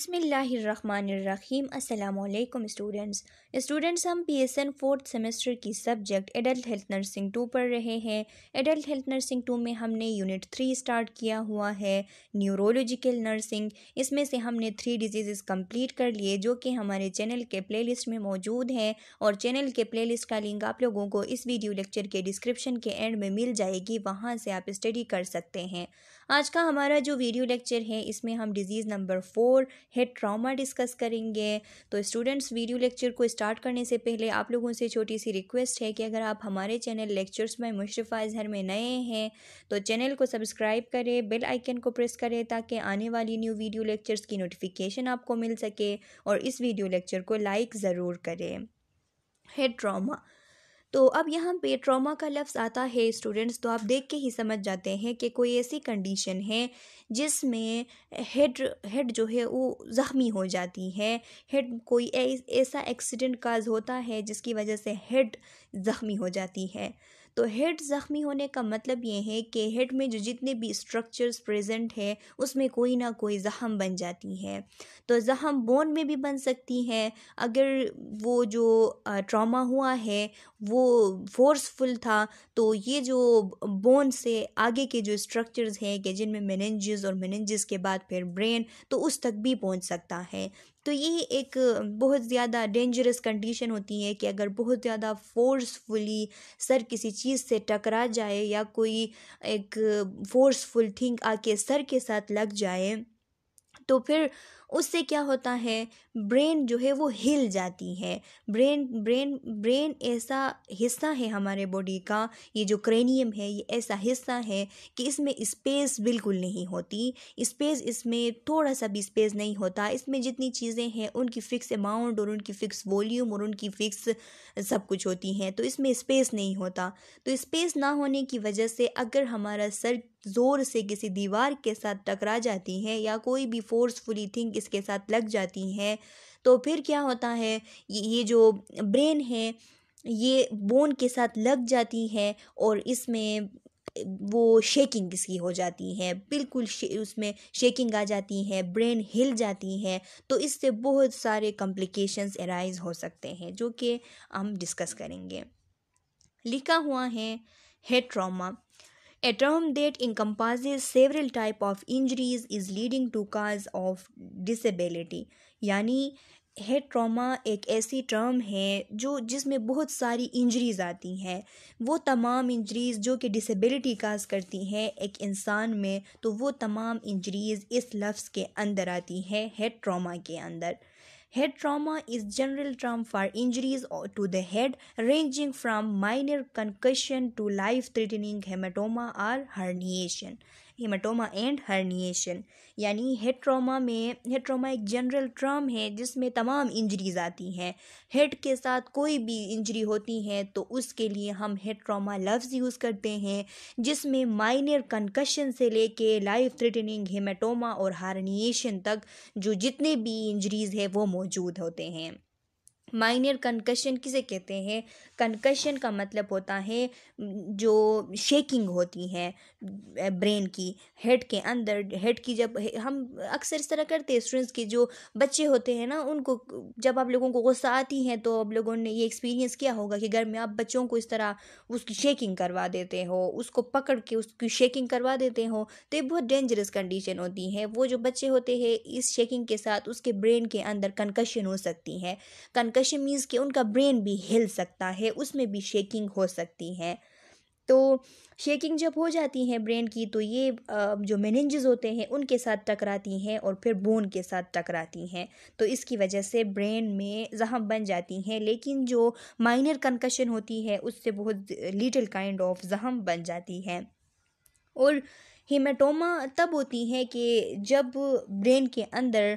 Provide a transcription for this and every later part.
बसमिलीम अल्लाम students students हम P S N fourth semester की subject adult health nursing two पढ़ रहे हैं एडल्ट हेल्थ नर्सिंग टू में हमने यूनिट थ्री स्टार्ट किया हुआ है न्यूरोलॉजिकल नर्सिंग इसमें से हमने थ्री डिजीज़ कम्प्लीट कर लिए जो कि हमारे चैनल के लिस्ट में मौजूद हैं और चैनल के लिस्ट का लिंक आप लोगों को इस वीडियो लेक्चर के डिस्क्रिप्शन के एंड में मिल जाएगी वहाँ से आप स्टडी कर सकते हैं आज का हमारा जो वीडियो लेक्चर है इसमें हम disease number four head trauma discuss करेंगे तो स्टूडेंट्स वीडियो लेक्चर को स्टार्ट करने से पहले आप लोगों से छोटी सी रिक्वेस्ट है कि अगर आप हमारे चैनल लेक्चर्स में मुशरफा अजहर में नए हैं तो चैनल को सब्सक्राइब करें बेल आइकन को प्रेस करें ताकि आने वाली न्यू वीडियो लेक्चर्स की नोटिफिकेशन आपको मिल सके और इस वीडियो लेक्चर को लाइक ज़रूर करें हेड ट्रामा तो अब यहाँ पे ट्रॉमा का लफ्ज़ आता है स्टूडेंट्स तो आप देख के ही समझ जाते हैं कि कोई ऐसी कंडीशन है जिसमें हेड हेड जो है वो ज़ख्मी हो जाती है हेड कोई ऐसा एक्सीडेंट काज होता है जिसकी वजह से हेड ज़ख्मी हो जाती है तो हेड ज़ख्मी होने का मतलब ये है कि हेड में जो जितने भी स्ट्रक्चर्स प्रेजेंट है उसमें कोई ना कोई जखम बन जाती है तो जखम बोन में भी बन सकती है अगर वो जो ट्रॉमा हुआ है वो फोर्सफुल था तो ये जो बोन से आगे के जो स्ट्रक्चर्स हैं कि जिनमें मेनेंजिस और मेनेंजिस के बाद फिर ब्रेन तो उस तक भी पहुंच सकता है तो ये एक बहुत ज़्यादा डेंजरस कंडीशन होती है कि अगर बहुत ज़्यादा फोर्सफुली सर किसी चीज़ से टकरा जाए या कोई एक फोर्सफुल थिंग आके सर के साथ लग जाए तो फिर उससे क्या होता है ब्रेन जो है वो हिल जाती है ब्रेन ब्रेन ब्रेन ऐसा हिस्सा है हमारे बॉडी का ये जो क्रेनियम है ये ऐसा हिस्सा है कि इसमें स्पेस बिल्कुल नहीं होती स्पेस इसमें थोड़ा सा भी स्पेस नहीं होता इसमें जितनी चीज़ें हैं उनकी फ़िक्स अमाउंट और उनकी फ़िक्स वॉल्यूम और उनकी फ़िक्स सब कुछ होती हैं तो इसमें स्पेस नहीं होता तो स्पेस ना होने की वजह से अगर हमारा सर ज़ोर से किसी दीवार के साथ टकरा जाती है या कोई भी फोर्सफुली थिंग इसके साथ लग जाती हैं तो फिर क्या होता है ये जो ब्रेन है ये बोन के साथ लग जाती है और इसमें वो शेकिंग इसकी हो जाती है बिल्कुल शे, उसमें शेकिंग आ जाती है ब्रेन हिल जाती है तो इससे बहुत सारे कॉम्प्लिकेशंस एराइज हो सकते हैं जो कि हम डिस्कस करेंगे लिखा हुआ है head trauma A term that encompasses several type of injuries is leading to cause of disability यानी head trauma एक ऐसी term है जो जिसमें बहुत सारी injuries आती हैं वो तमाम injuries जो कि disability cause करती हैं एक इंसान में तो वो तमाम injuries इस लफ्ज़ के अंदर आती हैं head trauma के अंदर Head trauma is general term for injuries to the head ranging from minor concussion to life-threatening hematoma or herniation. Hematoma and herniation यानी हेड ट्रॉमा में हेड ट्रॉमा एक जनरल ट्राम है जिसमें तमाम इंजरीज आती हैं हेड के साथ कोई भी इंजरी होती है तो उसके लिए हम हेड ट्रॉमा लफ्ज़ यूज़ करते हैं जिसमें माइनर कंकशन से लेके लाइफ थ्रेटनिंग हेमाटोमा और हार्निएशन तक जो जितने भी इंजरीज़ है वो मौजूद होते हैं माइनर कंकशन किसे कहते हैं कंकशन का मतलब होता है जो शेकिंग होती है ब्रेन की हेड के अंदर हेड की जब हम अक्सर इस तरह करते हैं स्टूडेंट्स के जो बच्चे होते हैं ना उनको जब आप लोगों को गुस्सा आती है तो आप लोगों ने ये एक्सपीरियंस किया होगा कि घर में आप बच्चों को इस तरह उसकी शेकिंग करवा देते हो उसको पकड़ के उसकी शेकिंग करवा देते हो तो ये बहुत डेंजरस कंडीशन होती है वो जो बच्चे होते हैं इस शेकिंग के साथ उसके ब्रेन के अंदर कनकशन हो सकती है कन्कशन डिप्रेशन मीन्स कि उनका ब्रेन भी हिल सकता है उसमें भी शेकिंग हो सकती है तो शेकिंग जब हो जाती है ब्रेन की तो ये जो मेनेंजेस होते हैं उनके साथ टकराती हैं और फिर बोन के साथ टकराती हैं तो इसकी वजह से ब्रेन में जहम बन जाती हैं लेकिन जो माइनर कंकशन होती है उससे बहुत लिटिल काइंड ऑफ जहम बन जाती है और हीमाटोमा तब होती हैं कि जब ब्रेन के अंदर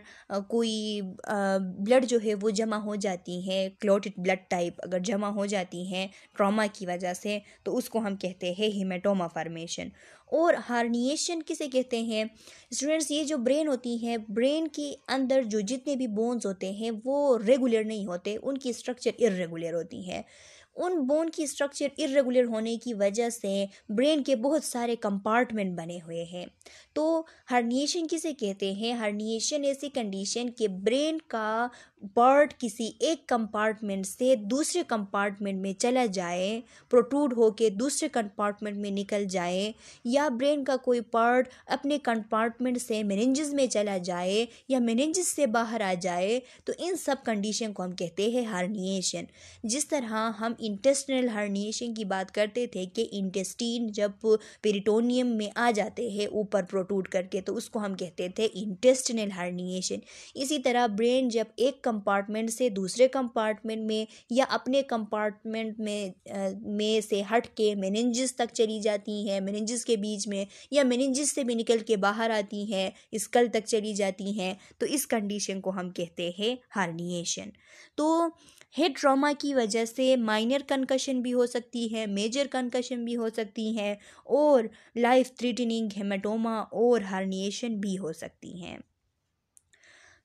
कोई ब्लड जो है वो जमा हो जाती है क्लोटेड ब्लड टाइप अगर जमा हो जाती हैं ट्रॉमा की वजह से तो उसको हम कहते हैं हीमाटोमा फॉर्मेशन और हार्निएशन किसे कहते हैं स्टूडेंट्स ये जो ब्रेन होती है ब्रेन के अंदर जो जितने भी बोन्स होते हैं वो रेगुलर नहीं होते उनकी स्ट्रक्चर इरेगुलर होती है उन बोन की स्ट्रक्चर इरेगुलर होने की वजह से ब्रेन के बहुत सारे कंपार्टमेंट बने हुए हैं तो हर्निएशन किसे कहते हैं हर्निएशन ऐसी कंडीशन के ब्रेन का बर्ड किसी एक कंपार्टमेंट से दूसरे कंपार्टमेंट में चला जाए प्रोटूड होके दूसरे कंपार्टमेंट में निकल जाए या ब्रेन का कोई पार्ट अपने कंपार्टमेंट से मेनेंजिस में चला जाए या मेनेंजिस से बाहर आ जाए तो इन सब कंडीशन को हम कहते हैं हार्निएशन जिस तरह हम इंटेस्टिनल हार्निएशन की बात करते थे कि इंटेस्टीन जब पेरिटोनियम में आ जाते हैं ऊपर प्रोटूड करके तो उसको हम कहते थे इंटेस्टिनल हार्निएशन इसी तरह ब्रेन जब एक कंपार्टमेंट से दूसरे कंपार्टमेंट में या अपने कंपार्टमेंट में आ, में से हट के मेनेंजिस तक चली जाती हैं मेनेंजिस के बीच में या मेनेंजिस से भी निकल के बाहर आती हैं स्कल तक चली जाती हैं तो इस कंडीशन को हम कहते हैं हार्निएशन तो हेड ट्रॉमा की वजह से माइनर कंकशन भी हो सकती है मेजर कंकशन भी हो सकती है और लाइफ थ्रीटनिंग हेमाटोमा और हार्निएशन भी हो सकती हैं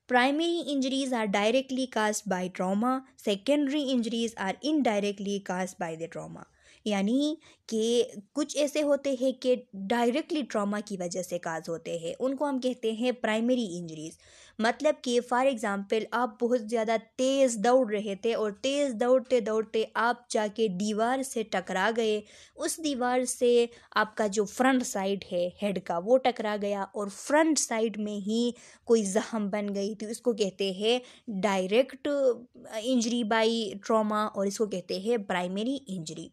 Primary injuries are directly caused by trauma, secondary injuries are indirectly caused by the trauma. यानी कि कुछ ऐसे होते हैं कि डायरेक्टली ट्रॉमा की वजह से काज होते हैं उनको हम कहते हैं प्राइमरी इंजरीज़ मतलब कि फ़ॉर एग्ज़ाम्पल आप बहुत ज़्यादा तेज़ दौड़ रहे थे और तेज़ दौड़ते दौड़ते आप जाके दीवार से टकरा गए उस दीवार से आपका जो फ्रंट साइड है हेड का वो टकरा गया और फ्रंट साइड में ही कोई जख्म बन गई तो इसको कहते हैं डायरेक्ट इंजरी बाई ट्रामा और इसको कहते हैं प्राइमरी इंजरी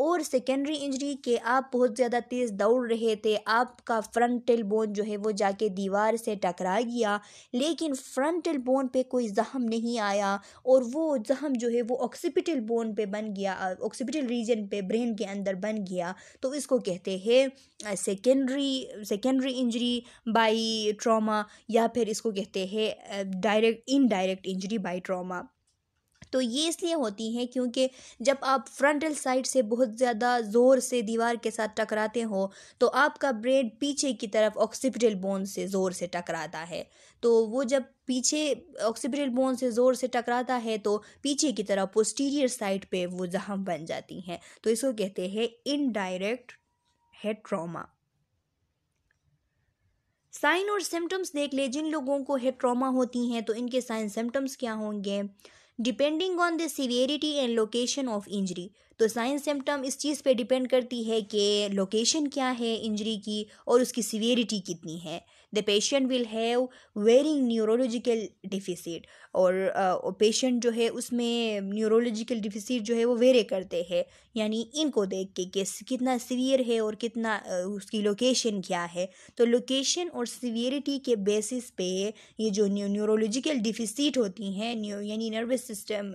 और सेकेंडरी इंजरी के आप बहुत ज़्यादा तेज़ दौड़ रहे थे आपका फ्रंटल बोन जो है वो जाके दीवार से टकरा गया लेकिन फ्रंटल बोन पे कोई जख्म नहीं आया और वो जख्म जो है वो ऑक्सीपिटल बोन पे बन गया ऑक्सीपिटल रीजन पे ब्रेन के अंदर बन गया तो इसको कहते हैं secondary secondary injury by trauma या फिर इसको कहते हैं direct indirect injury by trauma तो ये इसलिए होती हैं क्योंकि जब आप फ्रंटल साइड से बहुत ज़्यादा ज़ोर से दीवार के साथ टकराते हो तो आपका ब्रेन पीछे की तरफ ऑक्सीपिटल बोन से ज़ोर से टकराता है तो वो जब पीछे ऑक्सीपिटल बोन से ज़ोर से टकराता है तो पीछे की तरफ पोस्टीरियर साइड पे वो जहाँ बन जाती हैं तो इसको कहते हैं इनडायरेक्ट हेड ट्रामा साइन और सिम्टम्स देख ले जिन लोगों को हेड ट्रॉमा होती हैं तो इनके साइन सिम्टम्स क्या होंगे depending on the severity and location of injury. तो साइन सिम्टम इस चीज़ पे डिपेंड करती है कि लोकेशन क्या है इंजरी की और उसकी सीवियरिटी कितनी है the patient will have varying neurological deficit और पेशेंट जो है उसमें न्यूरोलॉजिकल डिफिसिट जो है वो वेरे करते हैं यानी इनको देख के कि कितना सीवियर है और कितना उसकी लोकेशन क्या है तो लोकेशन और सीवियरिटी के बेसिस पे ये जो न्यूरोलॉजिकल डिफिसिट होती हैं यानी नर्वस सिस्टम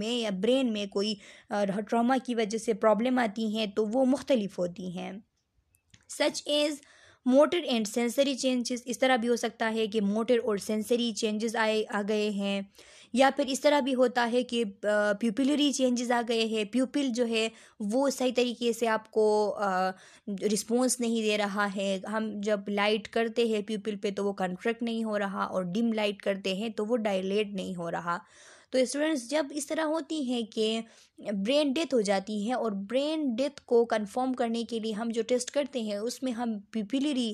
में या ब्रेन में कोई ट्रामा की वजह से प्रॉब्लम आती हैं तो वो मुख्तलिफ होती हैं such as motor and sensory changes इस तरह भी हो सकता है कि मोटर और सेंसरी चेंजेस आए आ गए हैं या फिर इस तरह भी होता है कि प्यूपिलरी चेंजेस आ गए हैं प्यूपिल जो है वो सही तरीके से आपको रिस्पॉन्स नहीं दे रहा है हम जब लाइट करते हैं प्यूपिल पे तो वो कंट्रैक्ट नहीं हो रहा और डिम लाइट करते हैं तो वो डायलेट नहीं हो रहा तो स्टूडेंट्स जब इस तरह होती हैं कि ब्रेन डेथ हो जाती है और ब्रेन डेथ को कंफर्म करने के लिए हम जो टेस्ट करते हैं उसमें हम पीपिलरी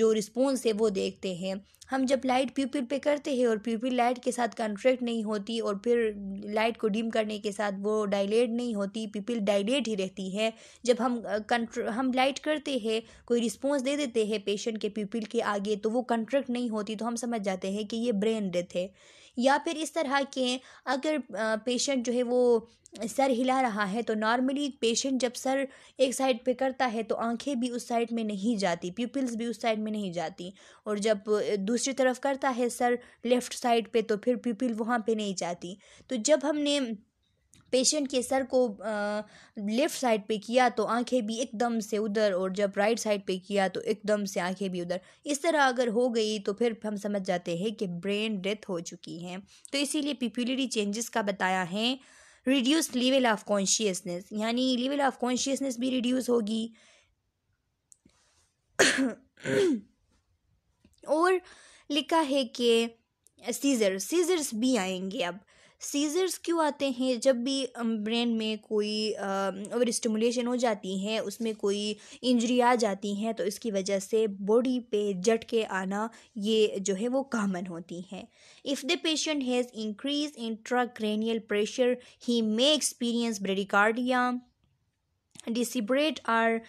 जो रिस्पॉन्स है वो देखते हैं हम जब लाइट प्यूपिल पे करते हैं और प्यूपिल लाइट के साथ कंट्रैक्ट नहीं होती और फिर लाइट को डिम करने के साथ वो डायलेट नहीं होती प्यूपिल डायलेट ही रहती है जब हम कंट्र हम लाइट करते हैं कोई रिस्पॉन्स दे देते हैं पेशेंट के प्यूपिल के आगे तो वो कंट्रैक्ट नहीं होती तो हम समझ जाते हैं कि ये ब्रेन डेथ है या फिर इस तरह के अगर पेशेंट जो है वो सर हिला रहा है तो नॉर्मली पेशेंट जब सर एक साइड पे करता है तो आंखें भी उस साइड में नहीं जाती प्यूपिल्स भी उस साइड में नहीं जाती और जब दूसरी तरफ करता है सर लेफ़्ट साइड पे तो फिर प्यूपिल वहाँ पे नहीं जाती तो जब हमने पेशेंट के सर को लेफ़्ट साइड पे किया तो आंखें भी एकदम से उधर और जब राइट साइड पे किया तो एकदम से आंखें भी उधर इस तरह अगर हो गई तो फिर हम समझ जाते हैं कि ब्रेन डेथ हो चुकी है तो इसीलिए पिप्यूलरी चेंजेस का बताया है रिड्यूस लेवल ऑफ कॉन्शियसनेस यानी लेवल ऑफ कॉन्शियसनेस भी रिड्यूस होगी और लिखा है कि सीजर सीजर्स भी आएंगे अब सीज़र्स क्यों आते हैं जब भी ब्रेन में कोई ओवर स्टिमुलेशन हो जाती है उसमें कोई इंजरी आ जाती है तो इसकी वजह से बॉडी पे झटके आना ये जो है वो कामन होती हैं if the patient has increase intracranial pressure he may experience bradycardia decerebrate or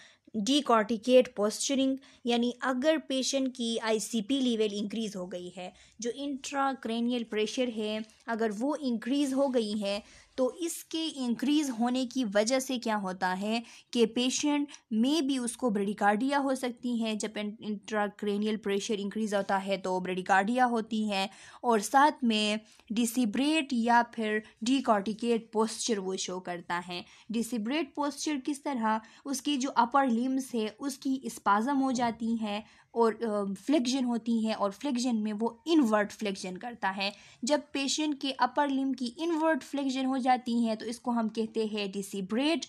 decorticate posturing यानी अगर पेशेंट की आईसीपी लेवल इंक्रीज़ हो गई है जो इंट्रा क्रेनियल प्रेशर है अगर वो इंक्रीज़ हो गई है तो इसके इंक्रीज़ होने की वजह से क्या होता है कि पेशेंट में भी उसको ब्रेडिकार्डिया हो सकती है जब इंट्राक्रेनियल प्रेशर इंक्रीज़ होता है तो ब्रेडिकार्डिया होती है और साथ में डिसिब्रेट या फिर डिकॉर्टिकेट पोस्चर वो शो करता है डिसिब्रेट पोस्चर किस तरह उसकी जो अपर लिम्स है उसकी स्पाजम हो जाती है और फ्लेक्जन होती हैं और फ्लेक्जन में वो इनवर्ट फ्लेक्जन करता है जब पेशेंट के अपर लिम की इनवर्ट फ्लेक्जन हो जाती हैं तो इसको हम कहते हैं डिसिब्रेट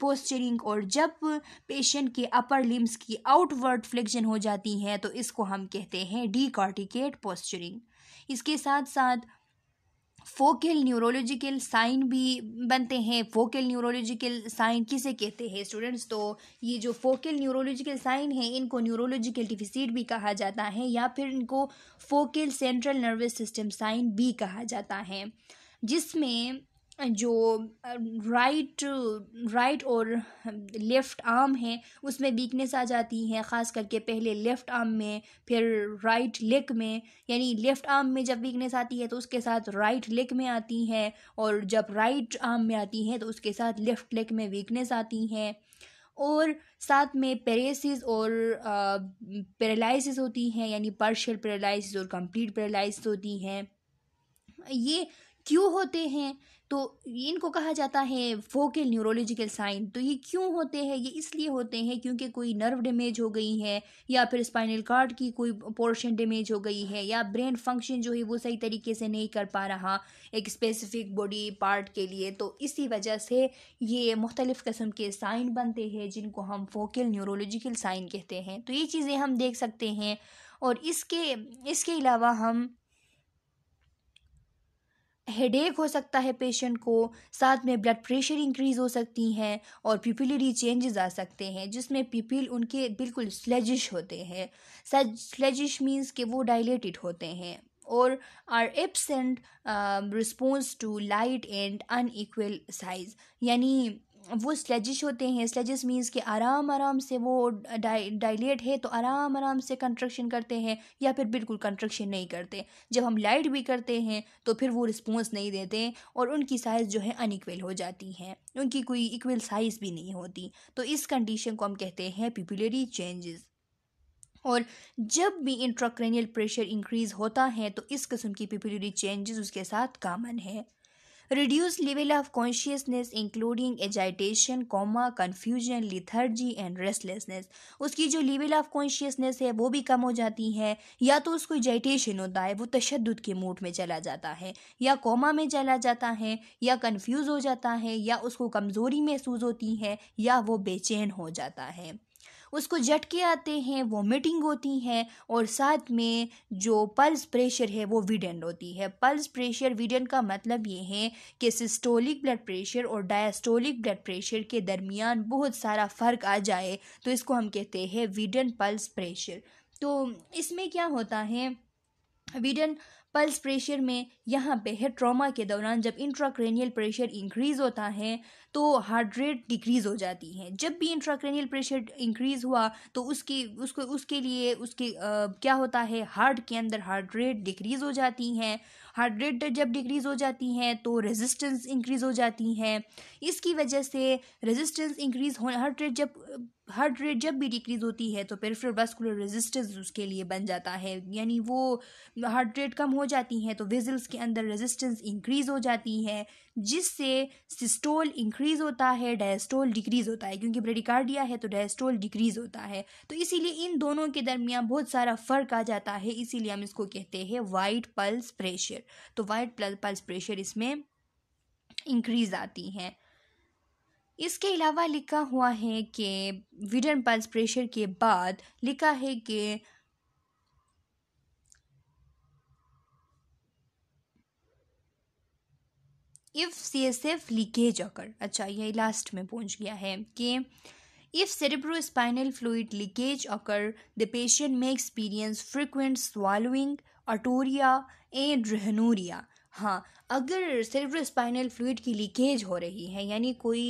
पोस्चरिंग और जब पेशेंट के अपर लिम्स की आउटवर्ड फ्लेक्शन हो जाती है तो इसको हम कहते हैं डी कार्टिकेट पोस्चरिंग इसके साथ साथ फोकल न्यूरोलॉजिकल साइन भी बनते हैं फोकल न्यूरोलॉजिकल साइन किसे कहते हैं स्टूडेंट्स तो ये जो फोकल न्यूरोलॉजिकल साइन है इनको न्यूरोलॉजिकल डिफिसिट भी कहा जाता है या फिर इनको focal central nervous system sign भी कहा जाता है जिसमें जो राइट राइट और लेफ़्ट आर्म है उसमें वीकनेस आ जाती है ख़ास करके पहले लेफ़्ट आर्म में फिर राइट लेग में यानी लेफ़्ट आर्म में जब वीकनेस आती है तो उसके साथ राइट लेग में आती है और जब राइट आर्म में आती है तो उसके साथ लेफ़्ट लेग में वीकनेस आती है और साथ में पेरेसिस और पैरालिसिस होती हैं यानी पार्शियल पैरालिसिस और कंप्लीट पैरालिसिस होती हैं ये क्यों होते हैं तो इनको कहा जाता है फोकल न्यूरोलॉजिकल साइन तो ये क्यों होते हैं ये इसलिए होते हैं क्योंकि कोई नर्व डैमेज हो गई है या फिर स्पाइनल कार्ड की कोई पोर्शन डैमेज हो गई है या ब्रेन फंक्शन जो है वो सही तरीके से नहीं कर पा रहा एक स्पेसिफिक बॉडी पार्ट के लिए तो इसी वजह से ये मुख्तलिफ़ कस्म के साइन बनते हैं जिनको हम फोकल न्यूरोलॉजिकल साइन कहते हैं तो ये चीज़ें हम देख सकते हैं और इसके इसके अलावा हम हेडेक हो सकता है पेशेंट को साथ में ब्लड प्रेशर इंक्रीज हो सकती हैं और पिपिलरी चेंजेस आ सकते हैं जिसमें पिपिल उनके बिल्कुल स्लेजिश होते हैं स्लेजिश मीन्स के वो डायलेटेड होते हैं और are absent response to light and unequal size यानी वो स्लेजिश होते हैं स्लेजिस मीन्स कि आराम आराम से वो डाई डाइलेट है तो आराम आराम से कंट्रक्शन करते हैं या फिर बिल्कुल कंट्रक्शन नहीं करते जब हम लाइट भी करते हैं तो फिर वो रिस्पॉन्स नहीं देते और उनकी साइज़ जो है अनइक्वल हो जाती है उनकी कोई इक्वल साइज़ भी नहीं होती तो इस कंडीशन को हम कहते हैं पिपुलरी चेंजेस और जब भी इंट्राक्रेनियल प्रेशर इंक्रीज़ होता है तो इस किस्म की पिपुलरी चेंजेस उसके साथ कामन है reduce level of consciousness including agitation coma confusion lethargy and restlessness उसकी जो लेवल ऑफ कॉन्शियसनेस है वो भी कम हो जाती है या तो उसको एजाइटेशन होता है वो तशद के मूड में चला जाता है या कॉमा में चला जाता है या कन्फ्यूज़ हो जाता है या उसको कमज़ोरी महसूस होती है या वो बेचैन हो जाता है उसको झटके आते हैं वॉमिटिंग होती है और साथ में जो पल्स प्रेशर है वो विडन होती है पल्स प्रेशर विडेंट का मतलब ये है कि सिस्टोलिक ब्लड प्रेशर और डायस्टोलिक ब्लड प्रेशर के दरमियान बहुत सारा फ़र्क आ जाए तो इसको हम कहते हैं विडन पल्स प्रेशर तो इसमें क्या होता है विडन पल्स प्रेशर में यहाँ पे है ट्रॉमा के दौरान जब इंट्राक्रेनियल प्रेशर इंक्रीज होता है तो हार्ट रेट डिक्रीज हो जाती है जब भी इंट्राक्रेनियल प्रेशर इंक्रीज हुआ तो उसकी उसको उसके लिए उसके आ, क्या होता है हार्ट के अंदर हार्ट रेट डिक्रीज हो जाती है हार्ट रेट जब डिक्रीज हो जाती हैं तो रेजिस्टेंस इंक्रीज हो जाती है इसकी वजह से रेजिस्टेंस इंक्रीज हो हार्ट रेट जब हार्ट रेट जब भी डिक्रीज़ होती है तो पेरिफेरल वास्कुलर रेजिस्टेंस उसके लिए बन जाता है यानी वो हार्ट रेट कम हो जाती है तो वेजल्स के अंदर रेजिस्टेंस इंक्रीज़ हो जाती है जिससे सिस्टोल इंक्रीज़ होता है डायस्टोल डिक्रीज़ होता है क्योंकि ब्रेडिकार्डिया है तो डायस्टोल डिक्रीज़ होता है तो इसीलिए इन दोनों के दरमियान बहुत सारा फ़र्क आ जाता है इसीलिए हम इसको कहते हैं वाइट पल्स प्रेशर तो वाइट पल्स प्रेशर इसमें इंक्रीज़ आती हैं इसके अलावा लिखा हुआ है कि विडन पल्स प्रेशर के बाद लिखा है कि if C S F leakage अगर अच्छा ये लास्ट में पहुंच गया है कि if cerebrospinal fluid leakage अगर द पेशेंट में experience frequent swallowing otorrhea and rhinorrhea हाँ अगर सेरेब्रो स्पाइनल फ्लूड की लीकेज हो रही है यानी कोई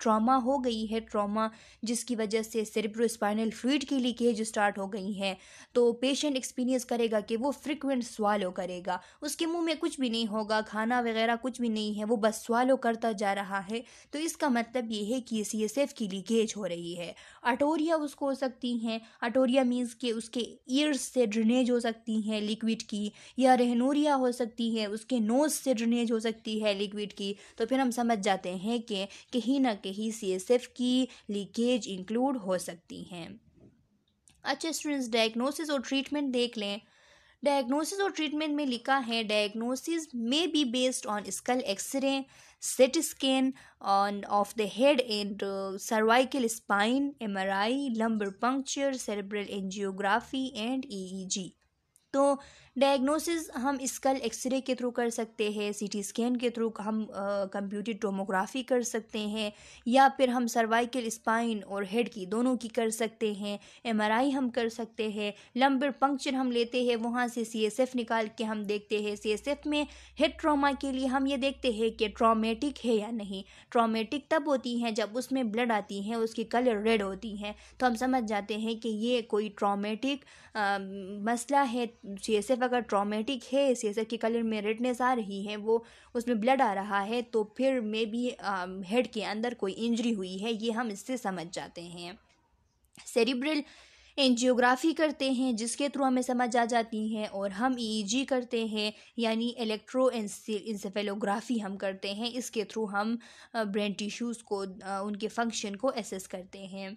ट्रॉमा हो गई है ट्रॉमा जिसकी वजह से सेरेब्रो स्पाइनल फ्लूड की लीकेज स्टार्ट हो गई है तो पेशेंट एक्सपीरियंस करेगा कि वो फ्रिक्वेंट स्वालो करेगा उसके मुंह में कुछ भी नहीं होगा खाना वगैरह कुछ भी नहीं है वो बस स्वालो करता जा रहा है तो इसका मतलब ये है कि सी एस एफ की लीकेज हो रही है अटोरिया उसको हो सकती हैं अटोरिया मीन्स के उसके ईयर्स से ड्रेनेज हो सकती हैं लिक्विड की या रहनोरिया हो सकती है उसके नोज से ड्रेनेज हो सकती है लिक्विड की तो फिर हम समझ जाते हैं कि कहीं ना कहीं सी एस एफ की लीकेज इंक्लूड हो सकती हैं अच्छे स्टूडेंट्स डायग्नोसिस और ट्रीटमेंट देख लें डायग्नोसिस और ट्रीटमेंट में लिखा है डायग्नोसिस में be based on skull x ray CT scan on of the head and cervical spine M R I lumbar puncture cerebral angiography and E E G तो diagnosis हम स्कल एक्सरे के through कर सकते हैं सीटी स्कैन के through हम computer tomography कर सकते हैं या फिर हम सर्वाइकल स्पाइन और हेड की दोनों की कर सकते हैं एमआरआई हम कर सकते हैं लंबर पंक्चर हम लेते हैं वहाँ से सीएसएफ निकाल के हम देखते हैं सीएसएफ में हेड ट्रॉमा के लिए हम ये देखते हैं कि ट्रामेटिक है या नहीं ट्रामेटिक तब होती हैं जब उसमें ब्लड आती हैं उसकी कलर रेड होती हैं तो हम समझ जाते हैं कि ये कोई ट्रॉमेटिक मसला है सी एस एफ अगर ट्रॉमेटिक है सेसर की कलर में रेडनेस आ रही है वो उसमें ब्लड आ रहा है तो फिर मे बी हेड के अंदर कोई इंजरी हुई है ये हम इससे समझ जाते हैं सेरिब्रल एंजियोग्राफी करते हैं जिसके थ्रू हमें समझ आ जाती है और हम ई e e करते हैं यानी इलेक्ट्रो इंसेफेलोग्राफी हम करते हैं इसके थ्रू हम ब्रेन uh, टिश्यूज़ को uh, उनके फंक्शन को एसेस करते हैं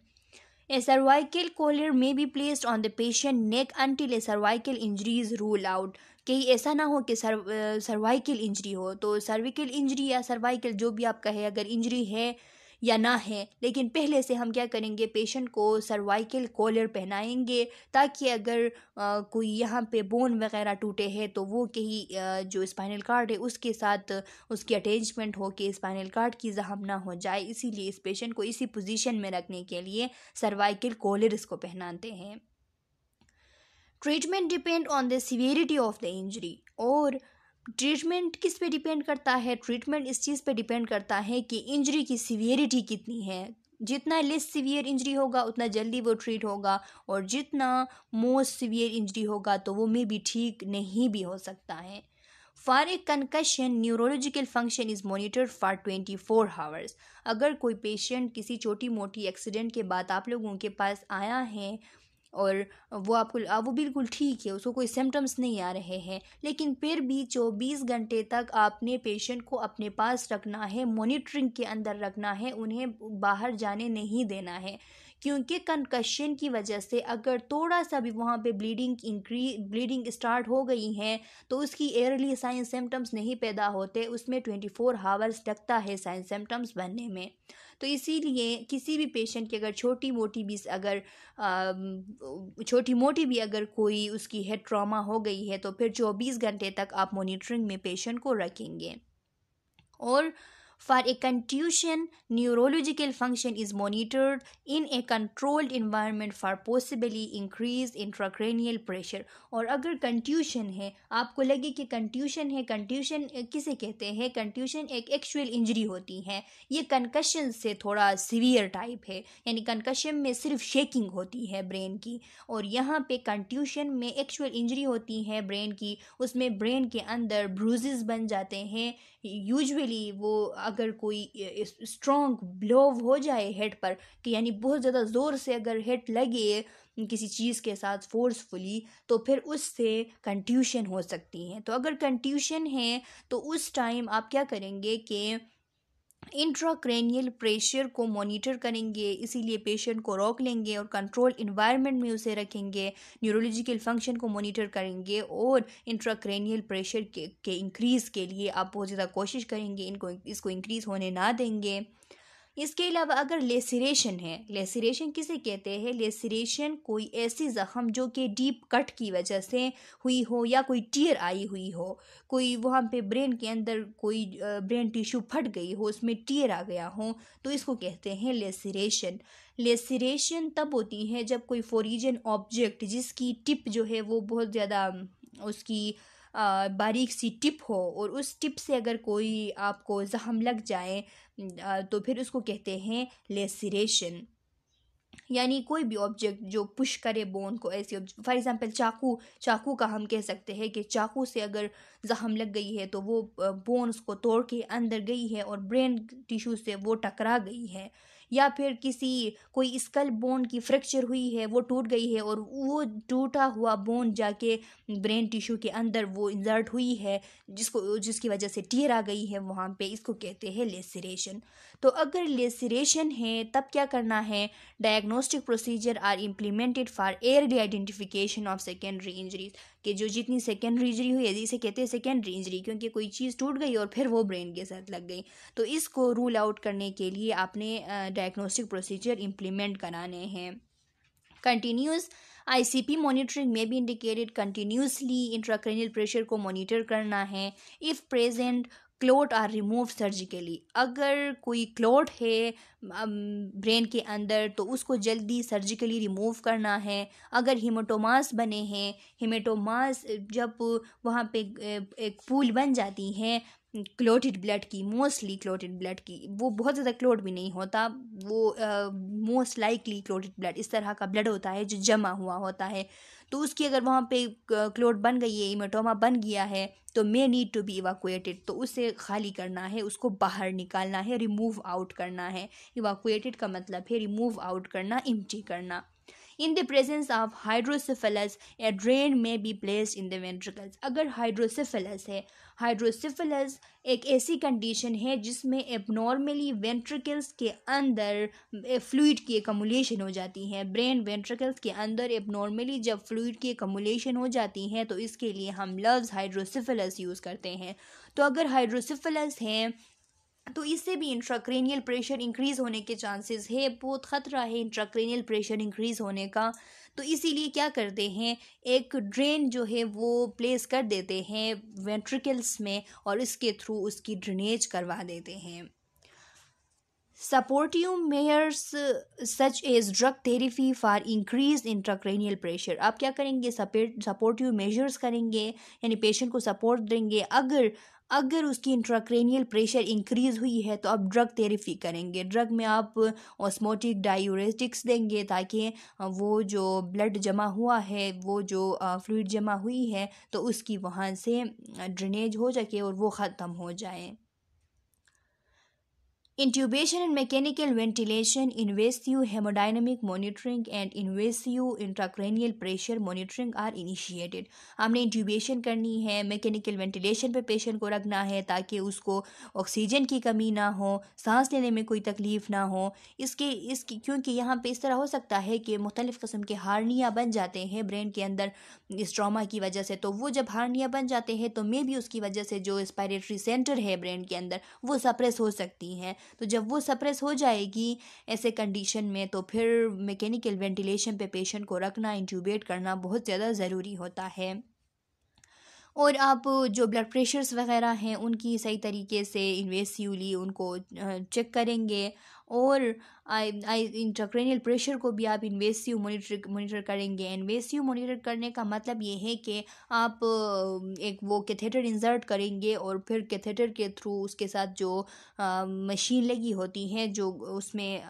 A cervical collar may be placed on the patient neck until a cervical injury is ruled out. कहीं ऐसा ना हो कि सर्वाइकल इंजरी हो तो सर्विकल इंजरी या सर्वाइकल जो भी आप कहें अगर इंजरी है या ना है लेकिन पहले से हम क्या करेंगे पेशेंट को सर्वाइकल कॉलर पहनाएंगे ताकि अगर आ, कोई यहाँ पे बोन वगैरह टूटे हैं तो वो कहीं जो स्पाइनल कार्ड है उसके साथ उसकी अटैचमेंट हो के स्पाइनल कार्ड की जहाँ ना हो जाए इसीलिए इस पेशेंट को इसी पोजीशन में रखने के लिए सर्वाइकल कॉलर इसको पहनाते हैं treatment depend on the severity of the injury और ट्रीटमेंट किस पे डिपेंड करता है ट्रीटमेंट इस चीज़ पे डिपेंड करता है कि इंजरी की सीवियरिटी कितनी है जितना लेस सीवियर इंजरी होगा उतना जल्दी वो ट्रीट होगा और जितना मोस्ट सीवियर इंजरी होगा तो वो मे भी ठीक नहीं भी हो सकता है for a concussion neurological function is monitor for twenty four hours अगर कोई पेशेंट किसी छोटी मोटी एक्सीडेंट के बाद आप लोगों के पास आया है और वो आपको वो बिल्कुल ठीक है उसको कोई सिम्टम्स नहीं आ रहे हैं लेकिन फिर भी चौबीस घंटे तक आपने पेशेंट को अपने पास रखना है मॉनिटरिंग के अंदर रखना है उन्हें बाहर जाने नहीं देना है क्योंकि कंकशन की वजह से अगर थोड़ा सा भी वहाँ पे ब्लीडिंग इंक्री ब्लीडिंग स्टार्ट हो गई है तो उसकी एयरली साइन सिम्टम्स नहीं पैदा होते उसमें ट्वेंटी फोर हावर्स लगता है साइन सिम्टम्स बनने में तो इसीलिए किसी भी पेशेंट की अगर छोटी मोटी भी अगर आ, छोटी मोटी भी अगर कोई उसकी हेड ट्रॉमा हो गई है तो फिर चौबीस घंटे तक आप मोनिटरिंग में पेशेंट को रखेंगे और for a contusion neurological function is monitored in a controlled environment for possibly increase intracranial pressure और अगर कंट्यूशन है आपको लगे कि कंट्यूशन है कंट्यूशन किसे कहते हैं कंट्यूशन एक एक्चुअल इंजरी होती है ये कंकशन से थोड़ा सीवियर टाइप है यानी कंकशन में सिर्फ शेकिंग होती है ब्रेन की और यहाँ पे कंट्यूशन में एक्चुअल इंजरी होती है ब्रेन की उसमें ब्रेन के अंदर ब्रूजेज बन जाते हैं यूजली वो अगर कोई स्ट्रॉन्ग ब्लोव हो जाए हेड पर कि यानी बहुत ज़्यादा ज़ोर से अगर हेड लगे किसी चीज़ के साथ फोर्सफुली तो फिर उससे कंट्यूशन हो सकती हैं तो अगर कंट्यूशन है तो उस टाइम आप क्या करेंगे कि इंट्राक्रेनियल प्रेशर को मॉनिटर करेंगे इसीलिए पेशेंट को रोक लेंगे और कंट्रोल इन्वायरमेंट में उसे रखेंगे न्यूरोलॉजिकल फंक्शन को मॉनिटर करेंगे और इंट्राक्रेनियल प्रेशर के, के इंक्रीज़ के लिए आप बहुत ज़्यादा कोशिश करेंगे इनको इसको इंक्रीज़ होने ना देंगे इसके अलावा अगर लेसरेशन है लेसरेशन किसे कहते हैं लेसरेशन कोई ऐसी ज़ख़म जो कि डीप कट की वजह से हुई हो या कोई टीयर आई हुई हो कोई वहाँ पे ब्रेन के अंदर कोई ब्रेन टिश्यू फट गई हो उसमें टीयर आ गया हो तो इसको कहते हैं लेसरेशन लेसरेशन तब होती है जब कोई फोरिजन ऑब्जेक्ट जिसकी टिप जो है वो बहुत ज़्यादा उसकी बारीक सी टिप हो और उस टिप से अगर कोई आपको जहम लग जाए तो फिर उसको कहते हैं लेसरेशन यानी कोई भी ऑब्जेक्ट जो पुश करे बोन को ऐसे फॉर एग्जांपल चाकू चाकू का हम कह सकते हैं कि चाकू से अगर जहम लग गई है तो वो बोन उसको तोड़ के अंदर गई है और ब्रेन टिश्यू से वो टकरा गई है या फिर किसी कोई स्कल बोन की फ्रैक्चर हुई है वो टूट गई है और वो टूटा हुआ बोन जाके ब्रेन टिश्यू के अंदर वो इंजर्ट हुई है जिसको जिसकी वजह से टीयर आ गई है वहाँ पे इसको कहते हैं लेसरेशन तो अगर लेसरेशन है तब क्या करना है diagnostic procedure are implemented for early identification of secondary injuries कि जो जितनी सेकेंडरी इंजरी हुई है जिसे कहते हैं सेकेंडरी इंजरी क्योंकि कोई चीज़ टूट गई और फिर वो ब्रेन के साथ लग गई तो इसको रूल आउट करने के लिए आपने डायग्नोस्टिक प्रोसीजर इम्प्लीमेंट कराने हैं कंटिन्यूस आईसीपी मॉनिटरिंग में भी इंडिकेटेड कंटिन्यूसली इंट्राक्रेनियल प्रेशर को मॉनिटर करना है if present clot are remove surgically अगर कोई क्लोट है ब्रेन के अंदर तो उसको जल्दी सर्जिकली रिमूव करना है अगर हिमोटोमास बने हैं हिमेटोमास जब वहाँ पे एक पूल बन जाती है क्लोटेड ब्लड की मोस्टली क्लोटेड ब्लड की वो बहुत ज़्यादा क्लोट भी नहीं होता वो मोस्ट लाइकली क्लोटेड ब्लड इस तरह का ब्लड होता है जो जमा हुआ होता है तो उसकी अगर वहाँ पे क्लोट बन गई है इमेटोमा बन गया है तो may need to be evacuated तो उसे खाली करना है उसको बाहर निकालना है रिमूव आउट करना है इवाकुएटेड का मतलब है रिमूव आउट करना इम्टी करना in the presence of hydrocephalus a drain may be placed in the ventricles अगर हाइड्रोसिफलस है हाइड्रोसिफलस एक ऐसी कंडीशन है जिसमें एबनॉर्मली वेंट्रिकल्स के अंदर फ्लूड की एकमुलेशन हो जाती है ब्रेन वेंट्रिकल्स के अंदर एबनॉर्मली जब फ्लूड की एकमुलेशन हो जाती है तो इसके लिए हम लफ्ज़ हाइड्रोसिफलस यूज़ करते हैं तो अगर हाइड्रोसिफलस हैं तो इससे भी इंट्राक्रेनियल प्रेशर इंक्रीज़ होने के चांसेस है बहुत ख़तरा है इंट्राक्रेनियल प्रेशर इंक्रीज़ होने का तो इसीलिए क्या करते हैं एक ड्रेन जो है वो प्लेस कर देते हैं वेंट्रिकल्स में और इसके थ्रू उसकी ड्रेनेज करवा देते हैं supportive measures such as drug therapy for increase intracranial pressure आप क्या करेंगे सपोर्टिव मेजर्स करेंगे यानी पेशेंट को सपोर्ट देंगे अगर अगर उसकी इंट्राक्रेनियल प्रेशर इंक्रीज़ हुई है तो आप ड्रग थेरेपी करेंगे ड्रग में आप ऑस्मोटिक डायूरेटिक्स देंगे ताकि वो जो ब्लड जमा हुआ है वो जो फ्लूड जमा हुई है तो उसकी वहाँ से ड्रेनेज हो सके और वो ख़त्म हो जाए intubation and mechanical ventilation invasive hemodynamic monitoring and invasive intracranial pressure monitoring are initiated हमने intubation करनी है mechanical ventilation पे पेशेंट को रखना है ताकि उसको ऑक्सीजन की कमी ना हो सांस लेने में कोई तकलीफ़ ना हो इसके इसकी क्योंकि यहाँ पे इस तरह हो सकता है कि मुख्तलिफ़ कस्म के हारनिया बन जाते हैं ब्रेन के अंदर इस ट्रामा की वजह से तो वो जब हारनिया बन जाते हैं तो मे भी उसकी वजह से जो एस्पायरेटरी सेंटर है ब्रेन के अंदर वो सप्रेस हो सकती हैं तो जब वो सप्रेस हो जाएगी ऐसे कंडीशन में तो फिर मैकेनिकल वेंटिलेशन पे पेशेंट को रखना इंट्यूबेट करना बहुत ज़्यादा ज़रूरी होता है और आप जो ब्लड प्रेशर्स वगैरह हैं उनकी सही तरीके से इन्वेसिवली उनको चेक करेंगे और आई आई इंट्राक्रेनियल प्रेशर को भी आप इन्वेसिव मोनिटर मोनिटर करेंगे इन्वेसिव मोनिटर करने का मतलब ये है कि आप एक वो कैथेटर इंसर्ट करेंगे और फिर कैथेटर के थ्रू उसके साथ जो मशीन लगी होती है जो उसमें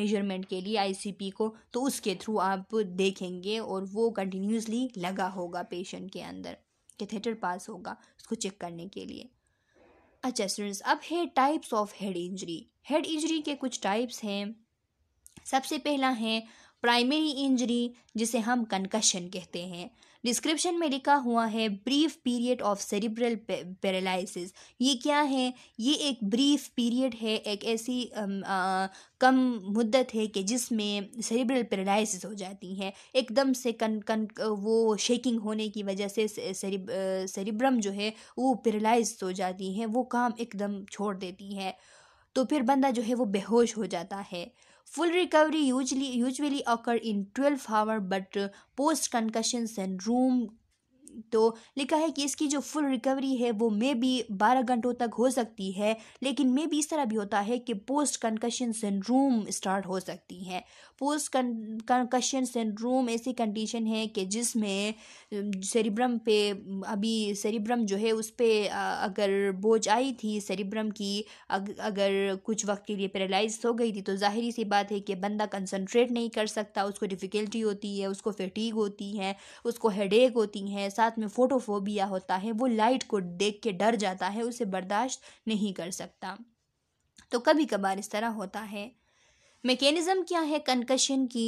मेजरमेंट के लिए आईसीपी को तो उसके थ्रू आप देखेंगे और वो कंटिन्यूसली लगा होगा पेशेंट के अंदर कैथेटर पास होगा उसको चेक करने के लिए अच्छा स्टूडेंट्स अब है types of head injury head injury के कुछ टाइप्स हैं सबसे पहला है प्राइमरी इंजरी जिसे हम कंकशन कहते हैं डिस्क्रिप्शन में लिखा हुआ है brief period of cerebral paralysis ये क्या है ये एक ब्रीफ पीरियड है एक ऐसी कम मुद्दत है कि जिसमें सेरिब्रल पैरालिसिस हो जाती है एकदम से कन कन वो शेकिंग होने की वजह से सेरिब्रम जो है वो पैरालाइज हो जाती है वो काम एकदम छोड़ देती है तो फिर बंदा जो है वो बेहोश हो जाता है Full recovery usually usually occur in 12 hour but uh, post concussions and तो लिखा है कि इसकी जो फुल रिकवरी है वो मे बी बारह घंटों तक हो सकती है लेकिन मे बी इस तरह भी होता है कि पोस्ट कंकशन सिंड्रोम स्टार्ट हो सकती हैं पोस्ट कंकशन सिंड्रोम ऐसी कंडीशन है कि जिसमें सेरिब्रम पे अभी सेरिब्रम जो है उस पर अगर बोझ आई थी सेरिब्रम की अग, अगर कुछ वक्त के लिए पैरालाइज हो गई थी तो ज़ाहिर सी बात है कि बंदा कंसनट्रेट नहीं कर सकता उसको डिफ़िकल्टी होती है उसको फटीग होती है उसको हेडेक होती हैं साथ में फोटोफोबिया होता है वो लाइट को देख के डर जाता है उसे बर्दाश्त नहीं कर सकता तो कभी कभार इस तरह होता है मैकेनिज्म क्या है कंकशन की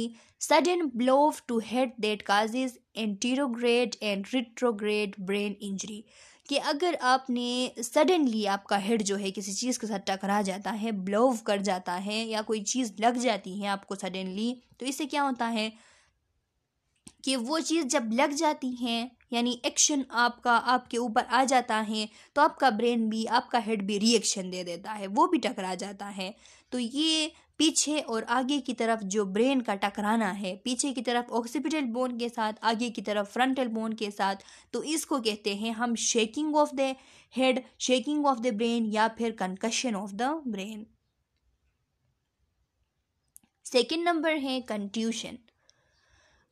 sudden blow to head that causes anterograde and retrograde brain injury कि अगर आपने सडनली आपका हेड जो है किसी चीज़ के साथ टकरा जाता है ब्लोव कर जाता है या कोई चीज़ लग जाती है आपको सडनली तो इससे क्या होता है कि वो चीज़ जब लग जाती है यानी एक्शन आपका आपके ऊपर आ जाता है तो आपका ब्रेन भी आपका हेड भी रिएक्शन दे देता है वो भी टकरा जाता है तो ये पीछे और आगे की तरफ जो ब्रेन का टकराना है पीछे की तरफ ऑक्सीपिटल बोन के साथ आगे की तरफ फ्रंटल बोन के साथ तो इसको कहते हैं हम shaking of the head shaking of the brain या फिर concussion of the brain second number है contusion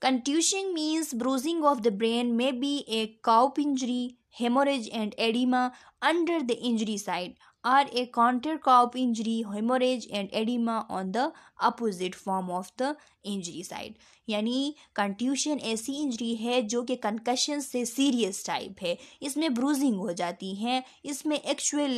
contusion means bruising of the brain may be a coup injury hemorrhage and edema under the injury site are a counter-crop injury, hemorrhage and edema on the opposite form of the injury side. यानी कंट्यूशन ऐसी injury है जो कि concussion से serious type है इसमें bruising हो जाती है इसमें एक्चुअल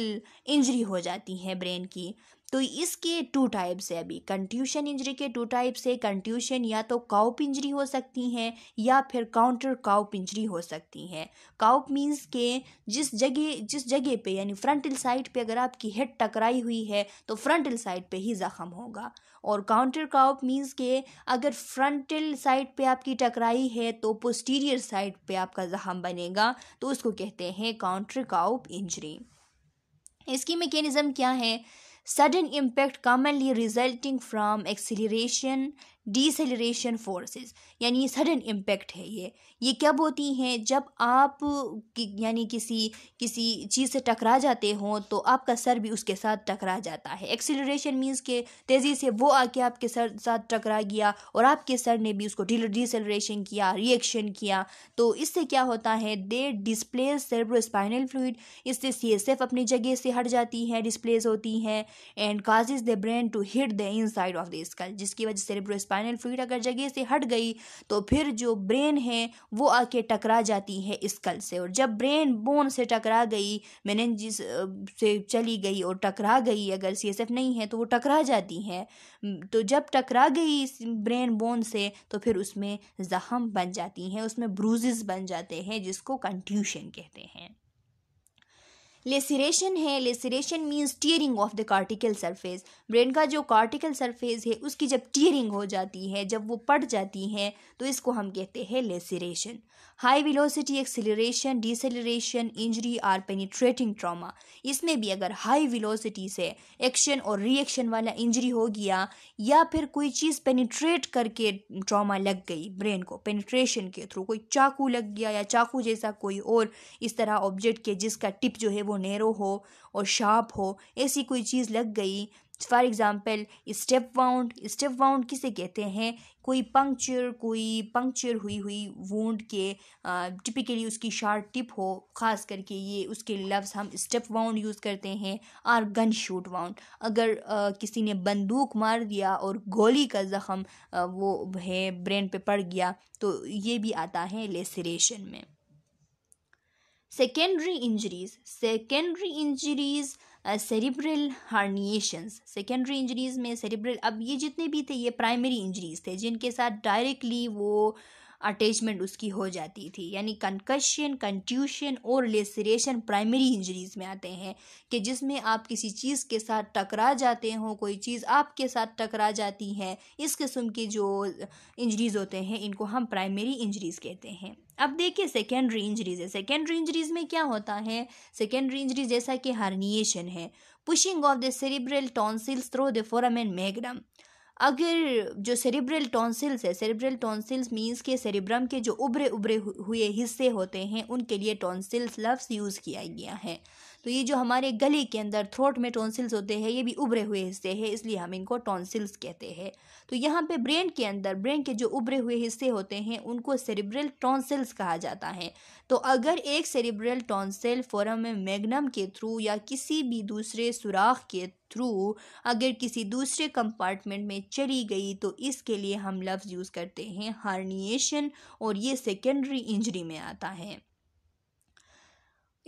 इंजरी हो जाती है ब्रेन की तो इसके टू टाइप्स है अभी कंट्यूशन इंजरी के टू टाइप्स है कंट्यूशन या तो काउप इंजरी हो सकती हैं या फिर काउंटर काउप इंजरी हो सकती हैं काउप मींस के जिस जगह जिस जगह पे यानी फ्रंटल साइड पे अगर आपकी हेड टकराई हुई है तो फ्रंटल साइड पे ही जख्म होगा और काउंटर काउप मींस के अगर फ्रंटल साइड पे आपकी टकराई है तो पोस्टीरियर साइड पे आपका जख्म बनेगा तो उसको कहते हैं काउंटर काउप इंजरी इसकी मेकेनिज़्म क्या है sudden impact commonly resulting from acceleration deceleration forces यानी सडन इम्पेक्ट है ये ये कब होती हैं जब आप कि, यानी किसी किसी चीज़ से टकरा जाते हों तो आपका सर भी उसके साथ टकरा जाता है एक्सिलरेशन मीन्स के तेज़ी से वो आके आपके सर साथ टकरा गया और आपके सर ने भी उसको डिसलरेशन किया रिएक्शन किया तो इससे क्या होता है दे डिस्प्लेस सेरेब्रोस्पाइनल फ्लूड इससे सी एस एफ अपनी जगह से हट जाती है डिस्प्लेस होती हैं and causes the brain to hit the inside of the skull जिसकी वजह से स्पाइनल फ्लूड अगर जगह से हट गई तो फिर जो ब्रेन है वो आके टकरा जाती है स्कल से और जब ब्रेन बोन से टकरा गई मैनेजिस से चली गई और टकरा गई अगर सी नहीं है तो वो टकरा जाती है तो जब टकरा गई ब्रेन बोन से तो फिर उसमें जख्म बन जाती हैं उसमें ब्रूजेस बन जाते हैं जिसको कंट्यूशन कहते हैं लेसिरेशन है laceration means tearing of the cortical surface brain का जो कार्टिकल सरफेस है उसकी जब टीयरिंग हो जाती है जब वो पड़ जाती है तो इसको हम कहते हैं laceration high velocity acceleration deceleration injury or penetrating trauma इसमें भी अगर हाई विलोसिटी से एक्शन और रिएक्शन वाला इंजरी हो गया या फिर कोई चीज़ पेनिट्रेट करके ट्रामा लग गई ब्रेन को पेनिट्रेशन के थ्रू कोई चाकू लग गया या चाकू जैसा कोई और इस तरह ऑब्जेक्ट के जिसका टिप जो है वो नेरो हो और शार्प हो ऐसी कोई चीज़ लग गई for example stab wound stab wound किसे कहते हैं कोई पंक्चर कोई पंक्चर हुई हुई वूंड के टिपिकली उसकी शार्ट टिप हो ख़ास करके ये उसके लफ्ज़ हम स्टेप वाउंड यूज़ करते हैं और गन शूट वाउंड अगर आ, किसी ने बंदूक मार दिया और गोली का ज़ख़म वो है ब्रेन पे पड़ गया तो ये भी आता है लेसरेशन में secondary injuries secondary injuries cerebral herniations secondary injuries में सेरिब्रल अब ये जितने भी थे ये प्राइमरी इंजरीज़ थे जिनके साथ डायरेक्टली वो अटैचमेंट उसकी हो जाती थी यानी कंकशन कंट्यूशन और लेसरेशन प्राइमरी इंजरीज में आते हैं कि जिसमें आप किसी चीज़ के साथ टकरा जाते हो कोई चीज़ आपके साथ टकरा जाती है इस किस्म के जो इंजरीज होते हैं इनको हम प्राइमरी इंजरीज कहते हैं अब देखिए सेकेंडरी इंजरीज है सेकेंडरी इंजरीज में क्या होता है सेकेंडरी इंजरीज जैसा कि हार्निएशन है pushing of the cerebral tonsils through the foramen magnum अगर जो सेरिब्रल टॉन्सिल्स है सेरिब्रल टॉन्सिल्स मींस के सेरिब्रम के जो उभरे उभरे हुए हिस्से होते हैं उनके लिए टॉन्सिल्स लफ्स यूज़ किया गया है तो ये जो हमारे गले के अंदर थ्रोट में टॉन्सिल्स होते हैं ये भी उभरे हुए हिस्से हैं इसलिए हम इनको टॉन्सिल्स कहते हैं तो यहाँ पे ब्रेन के अंदर ब्रेन के जो उभरे हुए हिस्से होते हैं उनको सेरिब्रल टॉन्सिल्स कहा जाता है तो अगर एक सेरिब्रल टॉन्सिल फोरम मैगनम के थ्रू या किसी भी दूसरे सुराख के थ्रू अगर किसी दूसरे कंपार्टमेंट में चली गई तो इसके लिए हम लफ्ज़ यूज़ करते हैं हार्निएशन और ये सेकेंडरी इंजरी में आता है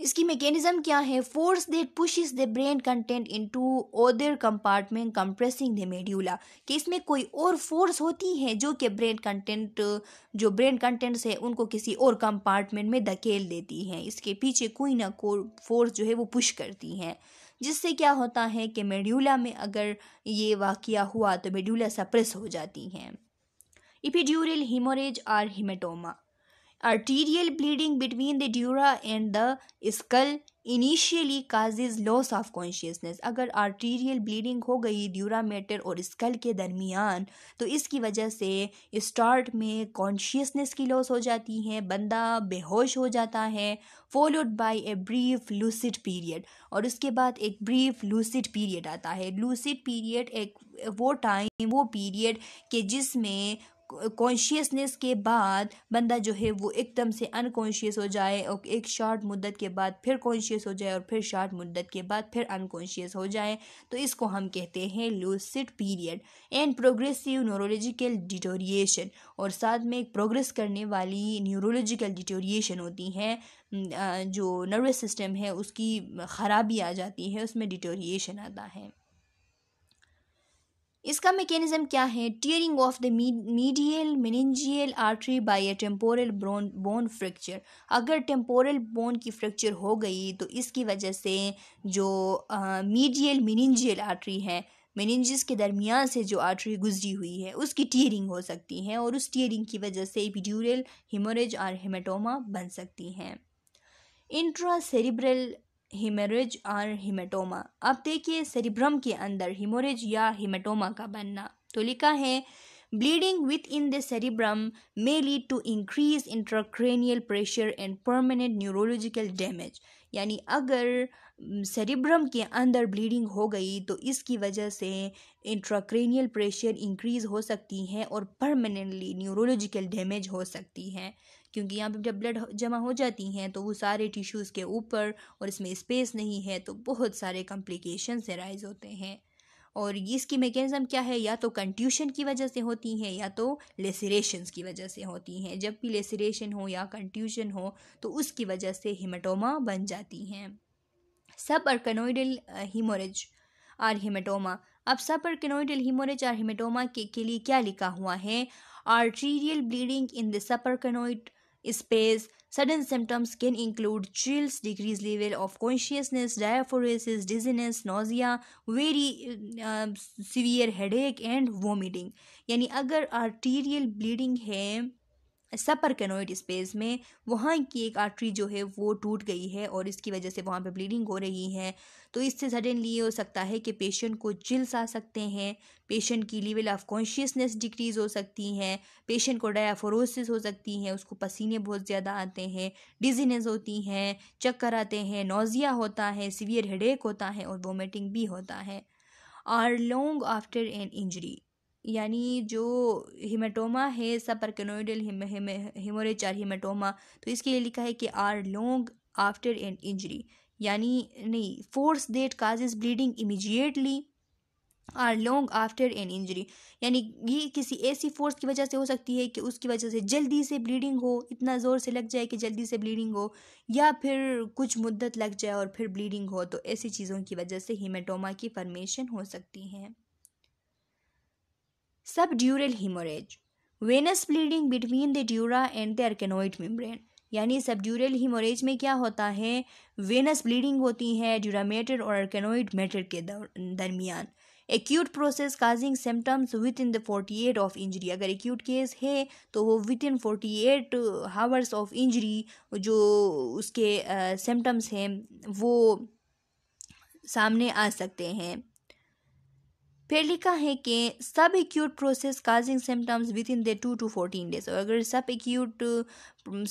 इसकी मैकेनिज्म क्या है force that pushes the brain content into other compartment compressing the medulla कि इसमें कोई और फोर्स होती है जो कि ब्रेन कंटेंट जो ब्रेन कंटेंट्स है उनको किसी और कंपार्टमेंट में धकेल देती हैं इसके पीछे कोई ना कोई फोर्स जो है वो पुश करती हैं जिससे क्या होता है कि मेड्यूला में अगर ये वाक़ हुआ तो मेड्यूला सप्रेस हो जाती हैं इपिड्यूरल हीमोरेज और hematoma Arterial bleeding between the dura and the skull initially causes loss of consciousness अगर आर्टीरियल ब्लीडिंग हो गई ड्यूरा मेटर और स्कल के दरमियान तो इसकी वजह से स्टार्ट में कॉन्शियसनेस की लॉस हो जाती है बंदा बेहोश हो जाता है followed by a brief lucid period और उसके बाद एक ब्रीफ लूसिड पीरियड आता है लूसिड पीरियड एक वो टाइम वो पीरियड कि जिसमें कॉन्शियसनेस के बाद बंदा जो है वो एकदम से अनकॉन्शियस हो जाए और एक शॉर्ट मुद्दत के बाद फिर कॉन्शियस हो जाए और फिर शॉर्ट मुद्दत के बाद फिर अनकॉन्शियस हो जाए तो इसको हम कहते हैं lucid period and progressive neurological deterioration और साथ में एक प्रोग्रेस करने वाली न्यूरोलॉजिकल डिटोरिएशन होती है जो नर्वस सिस्टम है उसकी ख़राबी आ जाती है उसमें डिटोरिएशन आता है इसका मैकेनिज्म क्या है tearing of the medial meningeal artery by a temporal bone bone fracture अगर टेम्पोरल बोन की फ्रैक्चर हो गई तो इसकी वजह से जो मीडियल मिनिंजियल आर्टरी है मेनिंजिस के दरमियान से जो आर्टरी गुजरी हुई है उसकी टीयरिंग हो सकती है और उस टीयरिंग की वजह से एपिड्यूरल हिमोरेज और हेमाटोमा बन सकती हैं इंट्रा सेरिब्रल हिमरेज और हिमेटोमा अब देखिए सेरिब्रम के अंदर हिमोरेज या हिमेटोमा का बनना तो लिखा है within the cerebrum may lead to increase intracranial pressure and permanent neurological damage यानी अगर सेरिब्रम के अंदर ब्लीडिंग हो गई तो इसकी वजह से इंट्राक्रेनियल प्रेशर इंक्रीज हो सकती है और परमानेंटली न्यूरोलॉजिकल डैमेज हो सकती है क्योंकि यहाँ पे जब ब्लड जमा हो जाती हैं तो वो सारे टिश्यूज़ के ऊपर और इसमें स्पेस नहीं है तो बहुत सारे से राइज होते हैं और ये इसकी मेकेनिज़म क्या है या तो कंट्यूशन की वजह से होती हैं या तो लेसरेशन की वजह से होती हैं जब भी लेसरेशन हो या कंट्यूशन हो तो उसकी वजह से हिमाटोमा बन जाती हैं सब अर्कनोइडल हीमोरेज आर हिमाटोमा अब सब अर्कनोइडल हीमोरेज आर हिमाटोमा के, के लिए क्या लिखा हुआ है arterial bleeding in the subarachnoid space. Sudden symptoms can include chills, decreased level of consciousness, diaphoresis, dizziness, nausea, very uh, severe headache and vomiting. यानी अगर arterial bleeding है सपर कैनोइड स्पेस में वहाँ की एक आर्टरी जो है वो टूट गई है और इसकी वजह से वहाँ पे ब्लीडिंग हो रही है तो इससे सडनली ये हो सकता है कि पेशेंट को जिल्स आ सकते हैं पेशेंट की लेवल ऑफ कॉन्शियसनेस डिक्रीज़ हो सकती है पेशेंट को डायाफोरोसिस हो सकती है उसको पसीने बहुत ज़्यादा आते हैं डिजीनेस होती हैं चक्कर आते हैं नोज़िया होता है सीवियर हेडेक होता है और वोमिटिंग भी होता है or long after an injury यानी जो हिमेटोमा है सपरकनोइडल हिमोरेचार हिमेटोमा तो इसके लिए लिखा है कि or long after an injury यानी नहीं force that causes bleeding immediately or long after an injury यानी ये किसी ऐसी फोर्स की वजह से हो सकती है कि उसकी वजह से जल्दी से ब्लीडिंग हो इतना ज़ोर से लग जाए कि जल्दी से ब्लीडिंग हो या फिर कुछ मुद्दत लग जाए और फिर ब्लीडिंग हो तो ऐसी चीज़ों की वजह से हीमेटोमा की फॉर्मेशन हो सकती हैं subdural hemorrhage venous bleeding between the dura and the arachnoid membrane यानी सबड्यूरल हीमोरेज में क्या होता है वेनस ब्लीडिंग होती है ड्यूरामेटर और अर्केनोइड मेटर के दरमियान acute process causing symptoms within the forty eight of injury अगर एक्यूट केस है तो वो within forty eight hours of injury जो उसके सिम्टम्स हैं वो सामने आ सकते हैं फिर लिखा है कि subacute process causing symptoms within the two to fourteen days और अगर सब एक्यूट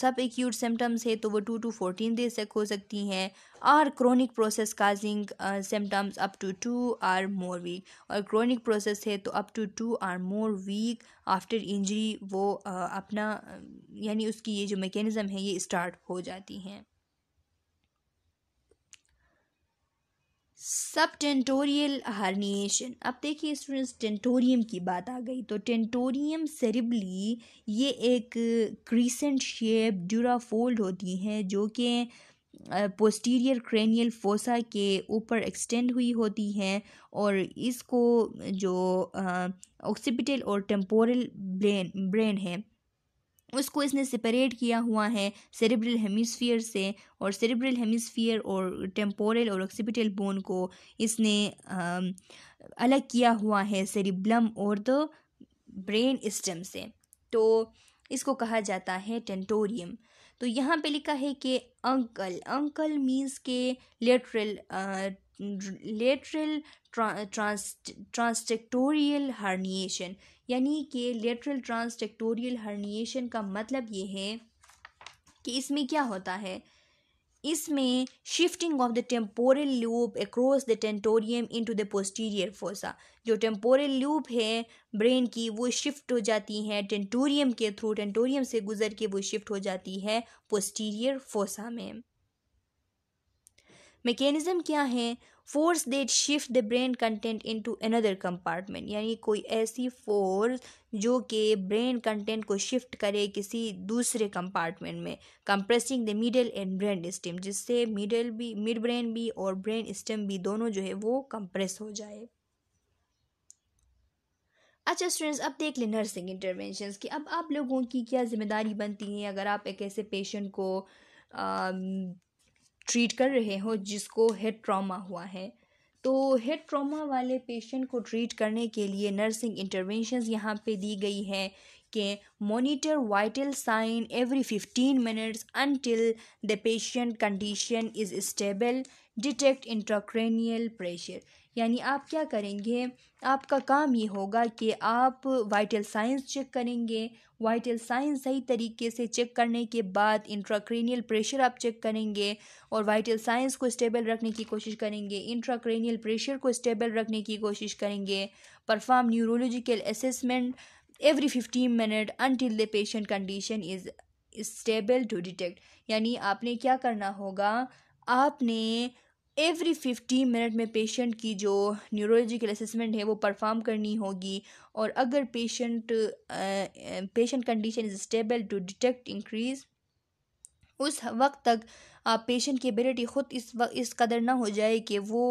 सब एक्यूट सिम्टम्स है तो वो टू टू फोर्टीन डेज तक हो सकती हैं और chronic process causing symptoms up to two or more week और क्रोनिक प्रोसेस है तो up to two or more week after injury वो uh, अपना यानी उसकी ये जो मेकेनिज़म है ये स्टार्ट हो जाती हैं सब टेंटोरियल हार्निएशन अब देखिए स्टूडेंट्स टेंटोरियम की बात आ गई तो टेंटोरियम सेरिबली ये एक क्रीसेंट शेप ड्यूरा फोल्ड होती हैं जो कि पोस्टीरियर क्रेनियल फोसा के ऊपर एक्सटेंड हुई होती हैं और इसको जो ऑक्सीपिटल और टेम्पोरल ब्रेन ब्रेन है उसको इसने सेपरेट किया हुआ है सेरेब्रल हेमिसफियर से और सेरेब्रल हेमिसफियर और टेम्पोरल और ऑक्सीपिटल बोन को इसने अलग किया हुआ है सेरिब्लम और द ब्रेन स्टेम से तो इसको कहा जाता है टेंटोरियम तो यहाँ पे लिखा है कि अंकल अंकल मीन्स के lateral lateral trans transtentorial herniation यानी कि लेटरल ट्रांसटेक्टोरियल हर्निएशन का मतलब ये है कि इसमें क्या होता है इसमें shifting of the temporal lobe across the tentorium into the posterior fossa जो टेम्पोरल लूप है ब्रेन की वो शिफ्ट हो जाती है टेंटोरियम के थ्रू टेंटोरियम से गुजर के वो शिफ्ट हो जाती है पोस्टीरियर फोसा में मैकेनिज़्म क्या है force that shift the brain content into another compartment यानी कोई ऐसी फोर्स जो कि ब्रेन कंटेंट को शिफ्ट करे किसी दूसरे कंपार्टमेंट में compressing the middle and brain stem जिससे मिडल भी मिड ब्रेन भी और ब्रेन स्टेम भी दोनों जो है वो कंप्रेस हो जाए अच्छा स्टूडेंट्स अब देख लें नर्सिंग इंटरवेंशन की अब आप लोगों की क्या जिम्मेदारी बनती है अगर आप एक ऐसे पेशेंट को आ, ट्रीट कर रहे हो जिसको हेड ट्रॉमा हुआ है तो हेड ट्रॉमा वाले पेशेंट को ट्रीट करने के लिए नर्सिंग इंटरवेंशंस यहाँ पे दी गई है कि monitor vital sign every fifteen minutes until the patient condition is stable detect intracranial pressure यानी आप क्या करेंगे आपका काम ये होगा कि आप वाइटल साइंस चेक करेंगे वाइटल साइंस सही तरीके से चेक करने के बाद इंट्राक्रेनियल प्रेशर आप चेक करेंगे और वाइटल साइंस को स्टेबल रखने की कोशिश करेंगे इंट्राक्रेनियल प्रेशर को स्टेबल रखने की कोशिश करेंगे perform neurological assessment every fifteen minute until the patient condition is stable to detect यानी आपने क्या करना होगा आपने एवरी फिफ्टीन मिनट में पेशेंट की जो न्यूरोलॉजिकल असेसमेंट है वो परफॉर्म करनी होगी और अगर patient patient condition is stable to detect increase उस वक्त तक आप पेशेंट की एबिलिटी ख़ुद इस वक्त इस कदर ना हो जाए कि वो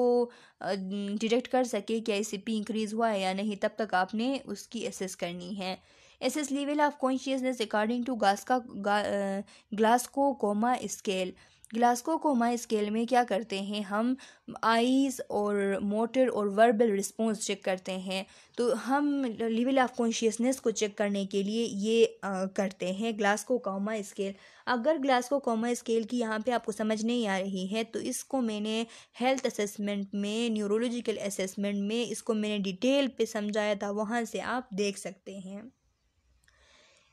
डिटेक्ट कर सके कि आई सी पी इंक्रीज़ हुआ है या नहीं तब तक आपने उसकी एसेस करनी है as level of consciousness according to Glasgow Glasgow coma scale Glasgow coma scale में क्या करते हैं हम आईज और मोटर और वर्बल रिस्पॉन्स चेक करते हैं तो हम लेवल ऑफ कॉन्शियसनेस को चेक करने के लिए ये आ, करते हैं ग्लास्को कोमा स्केल अगर ग्लास्को कोमा स्केल की यहाँ पे आपको समझ नहीं आ रही है तो इसको मैंने हेल्थ असेसमेंट में न्यूरोलॉजिकल असेसमेंट में इसको मैंने डिटेल पे समझाया था वहाँ से आप देख सकते हैं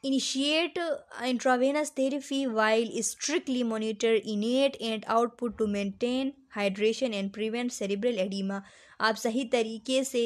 Initiate uh, intravenous therapy while strictly monitor innate and output to maintain hydration and prevent cerebral edema आप सही तरीके से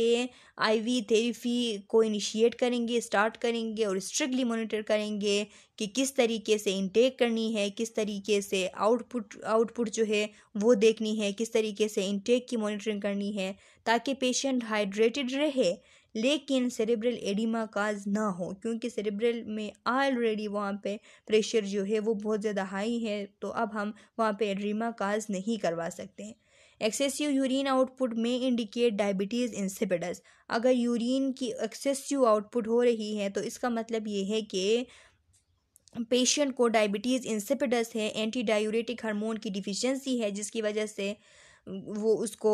आईवी थेरेपी को इनिशिएट करेंगे स्टार्ट करेंगे और स्ट्रिक्टली मॉनिटर करेंगे कि किस तरीके से इनटेक करनी है किस तरीके से आउटपुट आउटपुट जो है वो देखनी है किस तरीके से इनटेक की मॉनिटरिंग करनी है ताकि पेशेंट हाइड्रेटेड रहे लेकिन सेरेब्रल एडिमा काज ना हो क्योंकि सेरेब्रल में ऑलरेडी वहाँ पे प्रेशर जो है वो बहुत ज़्यादा हाई है तो अब हम वहाँ पे एडिमा काज नहीं करवा सकते हैं एक्सेसिव यूरिन आउटपुट में इंडिकेट डायबिटीज़ इंसिपिडस अगर यूरिन की एक्सेसिव आउटपुट हो रही है तो इसका मतलब ये है कि पेशेंट को डायबिटीज़ इंसिपिडस है एंटी डायूरेटिक हार्मोन की डिफिशेंसी है जिसकी वजह से वो उसको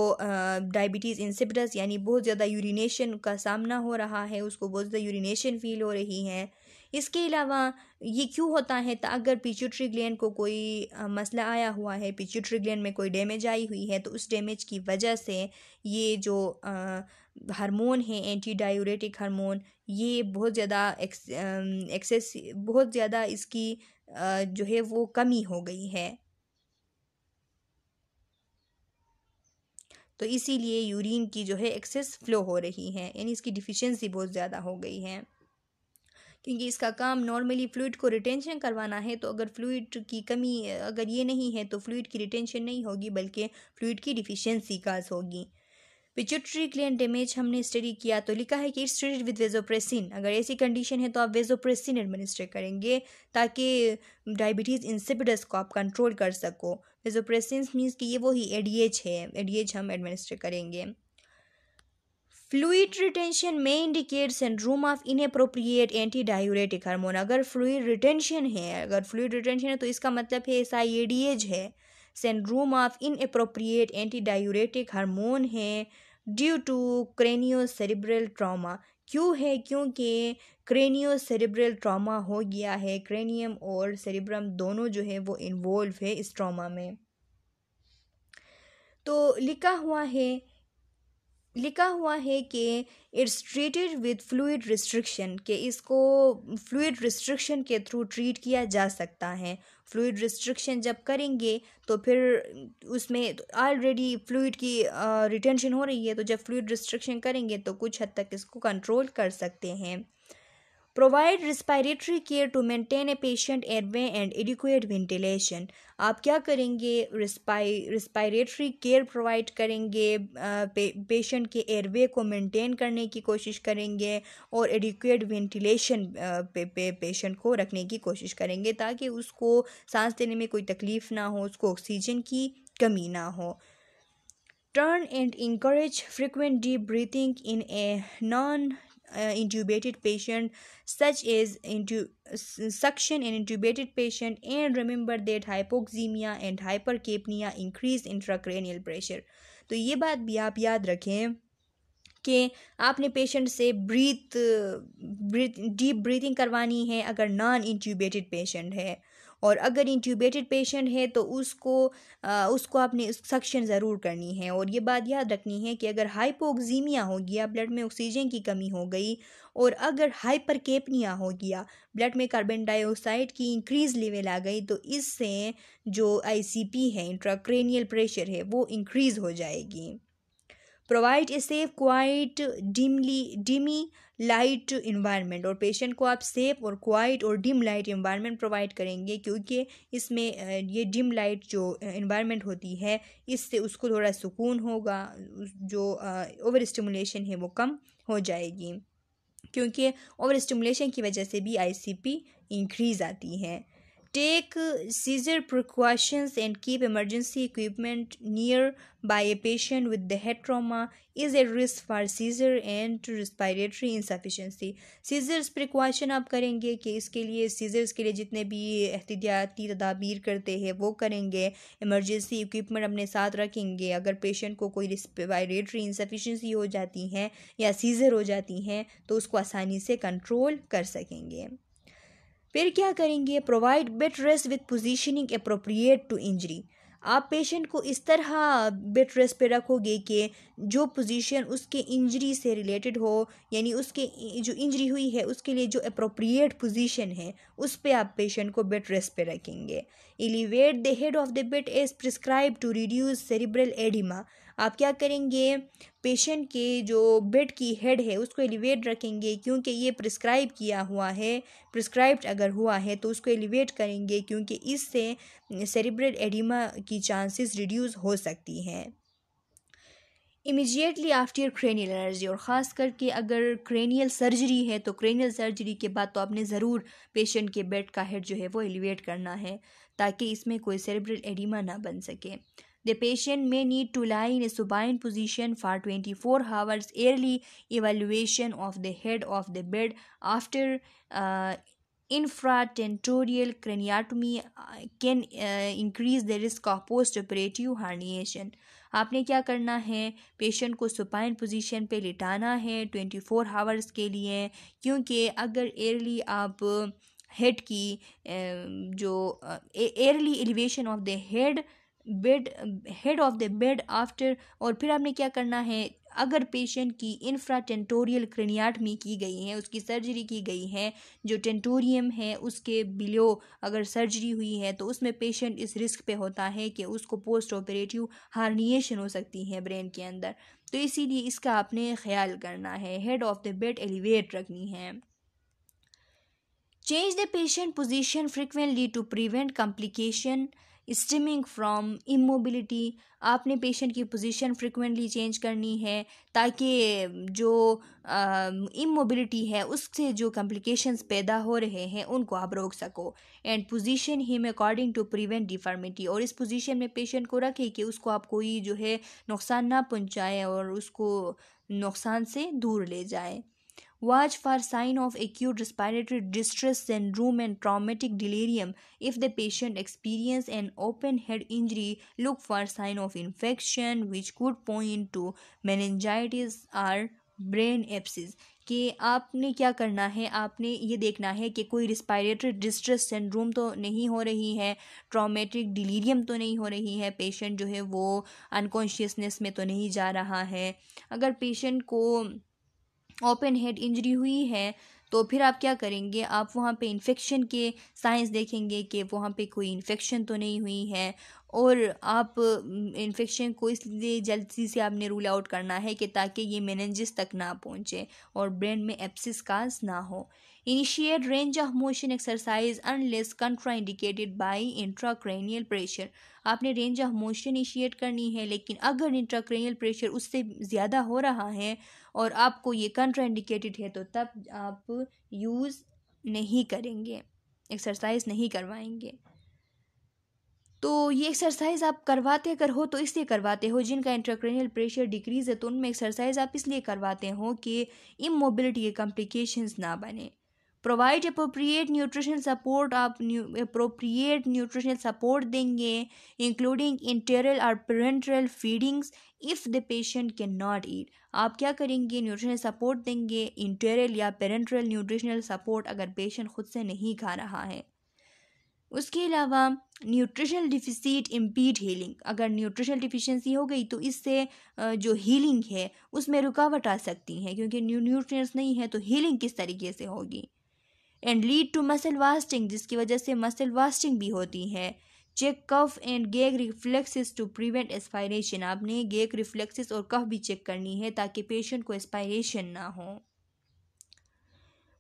डायबिटीज़ इंसिपिडस यानी बहुत ज़्यादा यूरिनेशन का सामना हो रहा है उसको बहुत ज़्यादा यूरिनेशन फील हो रही है इसके अलावा ये क्यों होता है तो अगर पिचुट्री ग्लैंड को कोई मसला आया हुआ है पिचूट्री ग्लैंड में कोई डैमेज आई हुई है तो उस डैमेज की वजह से ये जो हार्मोन है एंटी डायूरेटिक हारमोन ये बहुत ज़्यादा एक्सेस बहुत ज़्यादा इसकी जो है वो कमी हो गई है तो इसीलिए यूरिन की जो है एक्सेस फ्लो हो रही है यानी इसकी डिफिशेंसी बहुत ज़्यादा हो गई है क्योंकि इसका काम नॉर्मली फ्लूड को रिटेंशन करवाना है तो अगर फ्लूड की कमी अगर ये नहीं है तो फ्लूड की रिटेंशन नहीं होगी बल्कि फ्लूड की डिफिशेंसी काज होगी पिचुट्री क्लियन डैमेज हमने स्टडी किया तो लिखा है कि इट्स ट्रीटेड विद वेजोप्रेसिन अगर ऐसी कंडीशन है तो आप वेजोप्रेसिन एडमिनिस्ट्रेट करेंगे ताकि डायबिटीज़ इंसिपिडस को आप कंट्रोल कर सको एजोप्रेसेंस मीन्स कि ये वही एडीएच है एडीएच हम एडमिनिस्टर करेंगे फ्लूड रिटेंशन में indicate syndrome room of inappropriate anti diuretic hormone अगर फ्लूड रिटेंशन है अगर फ्लूड रिटेंशन है तो इसका मतलब है ऐसा एडीएच है syndrome of inappropriate anti diuretic hormone है due to cranio cerebral trauma क्यों है क्योंकि क्रेनियो सेरिब्रल ट्रॉमा हो गया है क्रेनियम और सेरिब्रम दोनों जो है वो इन्वॉल्व है इस ट्रॉमा में तो लिखा हुआ है लिखा हुआ है कि it's treated with fluid restriction कि इसको फ्लूड रिस्ट्रिक्शन के थ्रू ट्रीट किया जा सकता है फ्लूड रिस्ट्रिक्शन जब करेंगे तो फिर उसमें ऑलरेडी फ्लूड की रिटेंशन हो रही है तो जब फ्लूड रिस्ट्रिक्शन करेंगे तो कुछ हद तक इसको कंट्रोल कर सकते हैं provide respiratory care to maintain a patient airway and adequate ventilation आप क्या करेंगे रिस्पाई रिस्पायरेटरी केयर प्रोवाइड करेंगे पेशेंट के एयरवे को मेंटेन करने की कोशिश करेंगे और एडिकुएट वेंटिलेशन पे, पेशेंट को रखने की कोशिश करेंगे ताकि उसको सांस लेने में कोई तकलीफ़ ना हो उसको ऑक्सीजन की कमी ना हो turn and increase frequent deep breathing in a non uh, intubated patient such as into uh, suction in intubated patient and remember that hypoxemia and hypercapnia increase intracranial pressure तो ये बात भी आप याद रखें कि आपने पेशेंट से ब्रीथ ब्रीथ डीप ब्रीथिंग करवानी है अगर नॉन इंट्यूबेटेड पेशेंट है और अगर इंट्यूबेटेड पेशेंट है तो उसको आ, उसको आपने सक्शन ज़रूर करनी है और ये बात याद रखनी है कि अगर हाइपोक्जीमिया हो गया ब्लड में ऑक्सीजन की कमी हो गई और अगर हाइपरकेपनिया हो गया ब्लड में कार्बन डाइऑक्साइड की इंक्रीज लेवल आ गई तो इससे जो आईसीपी है इंट्राक्रेनियल प्रेशर है वो इंक्रीज़ हो जाएगी provide a safe quiet dimly dim light environment और पेशेंट को आप सेफ और क्वाइट और डिम लाइट इन्वायरमेंट प्रोवाइड करेंगे क्योंकि इसमें ये डिम लाइट जो इन्वायरमेंट होती है इससे उसको थोड़ा सुकून होगा जो ओवर स्टिमुलेशन है वो कम हो जाएगी क्योंकि ओवर स्टिमुलेशन की वजह से भी आईसीपी इंक्रीज़ आती है take seizure precautions and keep emergency equipment near by a patient with the head trauma is a risk for seizure and respiratory insufficiency seizures precaution आप करेंगे कि इसके लिए सीजर्स के लिए जितने भी एहतियाती तदाबीर करते हैं वो करेंगे इमरजेंसी इक्विपमेंट अपने साथ रखेंगे अगर पेशेंट को कोई रिस्पायरेटरी इंसफिशेंसी हो जाती हैं या सीज़र हो जाती हैं तो उसको आसानी से कंट्रोल कर सकेंगे फिर क्या करेंगे provide bed rest with positioning appropriate to injury आप पेशेंट को इस तरह बेड रेस्ट पे रखोगे कि जो पोजीशन उसके इंजरी से रिलेटेड हो यानी उसके जो इंजरी हुई है उसके लिए जो अप्रोप्रिएट पोजीशन है उस पे आप पेशेंट को बेड रेस्ट पे रखेंगे elevate the head of the bed as prescribe to reduce cerebral edema आप क्या करेंगे पेशेंट के जो बेड की हेड है उसको एलिवेट रखेंगे क्योंकि ये प्रिस्क्राइब किया हुआ है प्रिस्क्राइब अगर हुआ है तो उसको एलिवेट करेंगे क्योंकि इससे सेरिब्रल एडिमा की चांसेस रिड्यूस हो सकती हैं इमीजिएटली आफ्टर क्रेनियल एनर्जी और ख़ास करके अगर क्रेनियल सर्जरी है तो क्रेनियल सर्जरी के बाद तो आपने ज़रूर पेशेंट के बेड का हेड जो है वो एलिवेट करना है ताकि इसमें कोई सेरिब्रल एडिमा ना बन सके The patient may need to lie in a supine position for 24 hours. Early evaluation of the head of the bed after uh, infratentorial craniotomy can uh, increase the risk of postoperative herniation. आपने क्या करना है patient को supine position पे लिटाना है 24 hours के लिए क्योंकि अगर एयरली आप हेड की जो early elevation of the head bed head of the bed after और फिर हमने क्या करना है अगर पेशेंट की इन्फ्राटेंटोरियल क्रेनियाटमी की गई है उसकी सर्जरी की गई है जो टेंटोरियम है उसके बिलो अगर सर्जरी हुई है तो उसमें पेशेंट इस रिस्क पे होता है कि उसको पोस्ट ऑपरेटिव हार्निएशन हो सकती है ब्रेन के अंदर तो इसीलिए इसका आपने ख्याल करना है head of the bed elevate रखनी है change the patient position frequently to prevent complication stemming from immobility आपने पेशेंट की पोजीशन फ्रिक्वेंटली चेंज करनी है ताकि जो इमोबिलिटी है उससे जो कॉम्प्लिकेशंस पैदा हो रहे हैं उनको आप रोक सको and position him according to prevent deformity और इस पोजीशन में पेशेंट को रखें कि उसको आप कोई जो है नुकसान ना पहुँचाएँ और उसको नुकसान से दूर ले जाए Watch for sign of acute respiratory distress syndrome and traumatic delirium. If the patient experience an open head injury, look for sign of infection which could point to meningitis or brain abscess कि आपने क्या करना है आपने ये देखना है कि कोई रिस्पायरेटरी डिस्ट्रेस सिंड्रोम तो नहीं हो रही है ट्रॉमेटिक डिलीरियम तो नहीं हो रही है पेशेंट जो है वो अनकॉन्शियसनेस में तो नहीं जा रहा है अगर पेशेंट को ओपन हेड इंजरी हुई है तो फिर आप क्या करेंगे आप वहाँ पे इन्फेक्शन के साइंस देखेंगे कि वहाँ पे कोई इन्फेक्शन तो नहीं हुई है और आप इन्फेक्शन को इसलिए जल्दी से आपने रूल आउट करना है कि ताकि ये मैनेजिस तक ना पहुँचे और ब्रेन में एप्सिस काज ना हो initiate range of motion exercise unless contraindicated by intracranial pressure आपने रेंज ऑफ मोशन इनिशिएट करनी है लेकिन अगर इंट्राक्रेनियल प्रेशर उससे ज़्यादा हो रहा है और आपको ये कंट्राइंडिकेटेड है तो तब आप यूज़ नहीं करेंगे एक्सरसाइज नहीं करवाएंगे तो ये एक्सरसाइज आप करवाते अगर हो तो इसलिए करवाते हो जिनका इंट्राक्रेनियल प्रेशर डिक्रीज है तो उनमें एक्सरसाइज आप इसलिए करवाते हो कि इमोबिलिटी के कॉम्प्लिकेशंस ना बने प्रोवाइड अप्रोप्रिएट न्यूट्रिशन सपोर्ट आप अप्रोप्रिएट न्यूट्रिशन सपोर्ट देंगे इंक्लूडिंग इंटेरल और parenteral feedings if the patient can not eat आप क्या करेंगे न्यूट्रिशनल सपोर्ट देंगे इंटेरल या पेरेंट्रल न्यूट्रिशनल सपोर्ट अगर पेशेंट खुद से नहीं खा रहा है उसके अलावा न्यूट्रिशनल डिफिसिट इम्पीड हीलिंग अगर न्यूट्रिशनल डिफिशेंसी हो गई तो इससे जो हीलिंग है उसमें रुकावट आ सकती है क्योंकि न्यूट्रिएंट्स नहीं है तो हीलिंग किस तरीके से होगी and lead to muscle wasting जिसकी वजह से मसल वास्टिंग भी होती है check cough and gag reflexes to prevent aspiration आपने गेग रिफ्लेक्सेस और कफ भी चेक करनी है ताकि पेशेंट को एस्पायरेशन ना हो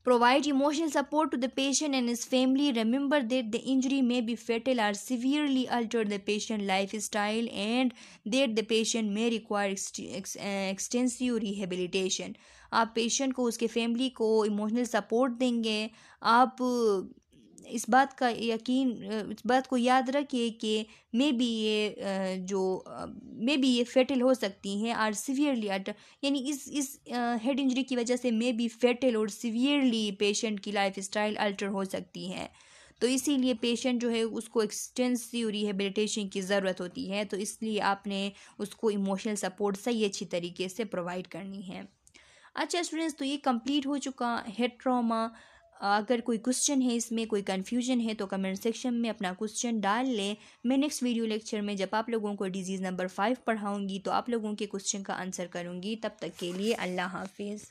provide emotional support to the patient and is family remember that the injury may be fatal or severely alter the patient life style and that the patient may require extensive rehabilitation आप patient को उसके family को emotional support देंगे आप इस बात का यकीन इस बात को याद रखिए कि मे बी ये जो मे बी ये फेटल हो सकती हैं और सीवियरली अट यानी इस इस हेड इंजरी की वजह से मे बी फेटल और सीवियरली पेशेंट की लाइफ स्टाइल अल्टर हो सकती है तो इसीलिए पेशेंट जो है उसको एक्सटेंसिव रिहेबिलिटेशन की ज़रूरत होती है तो इसलिए आपने उसको इमोशनल सपोर्ट सही अच्छी तरीके से प्रोवाइड करनी है अच्छा स्टूडेंट्स तो ये कंप्लीट हो चुका है ट्रामा अगर कोई क्वेश्चन है इसमें कोई कन्फ्यूजन है तो कमेंट सेक्शन में अपना क्वेश्चन डाल लें मैं नेक्स्ट वीडियो लेक्चर में जब आप लोगों को डिजीज़ नंबर फाइव पढ़ाऊँगी तो आप लोगों के क्वेश्चन का आंसर करूँगी तब तक के लिए अल्लाह हाफिज़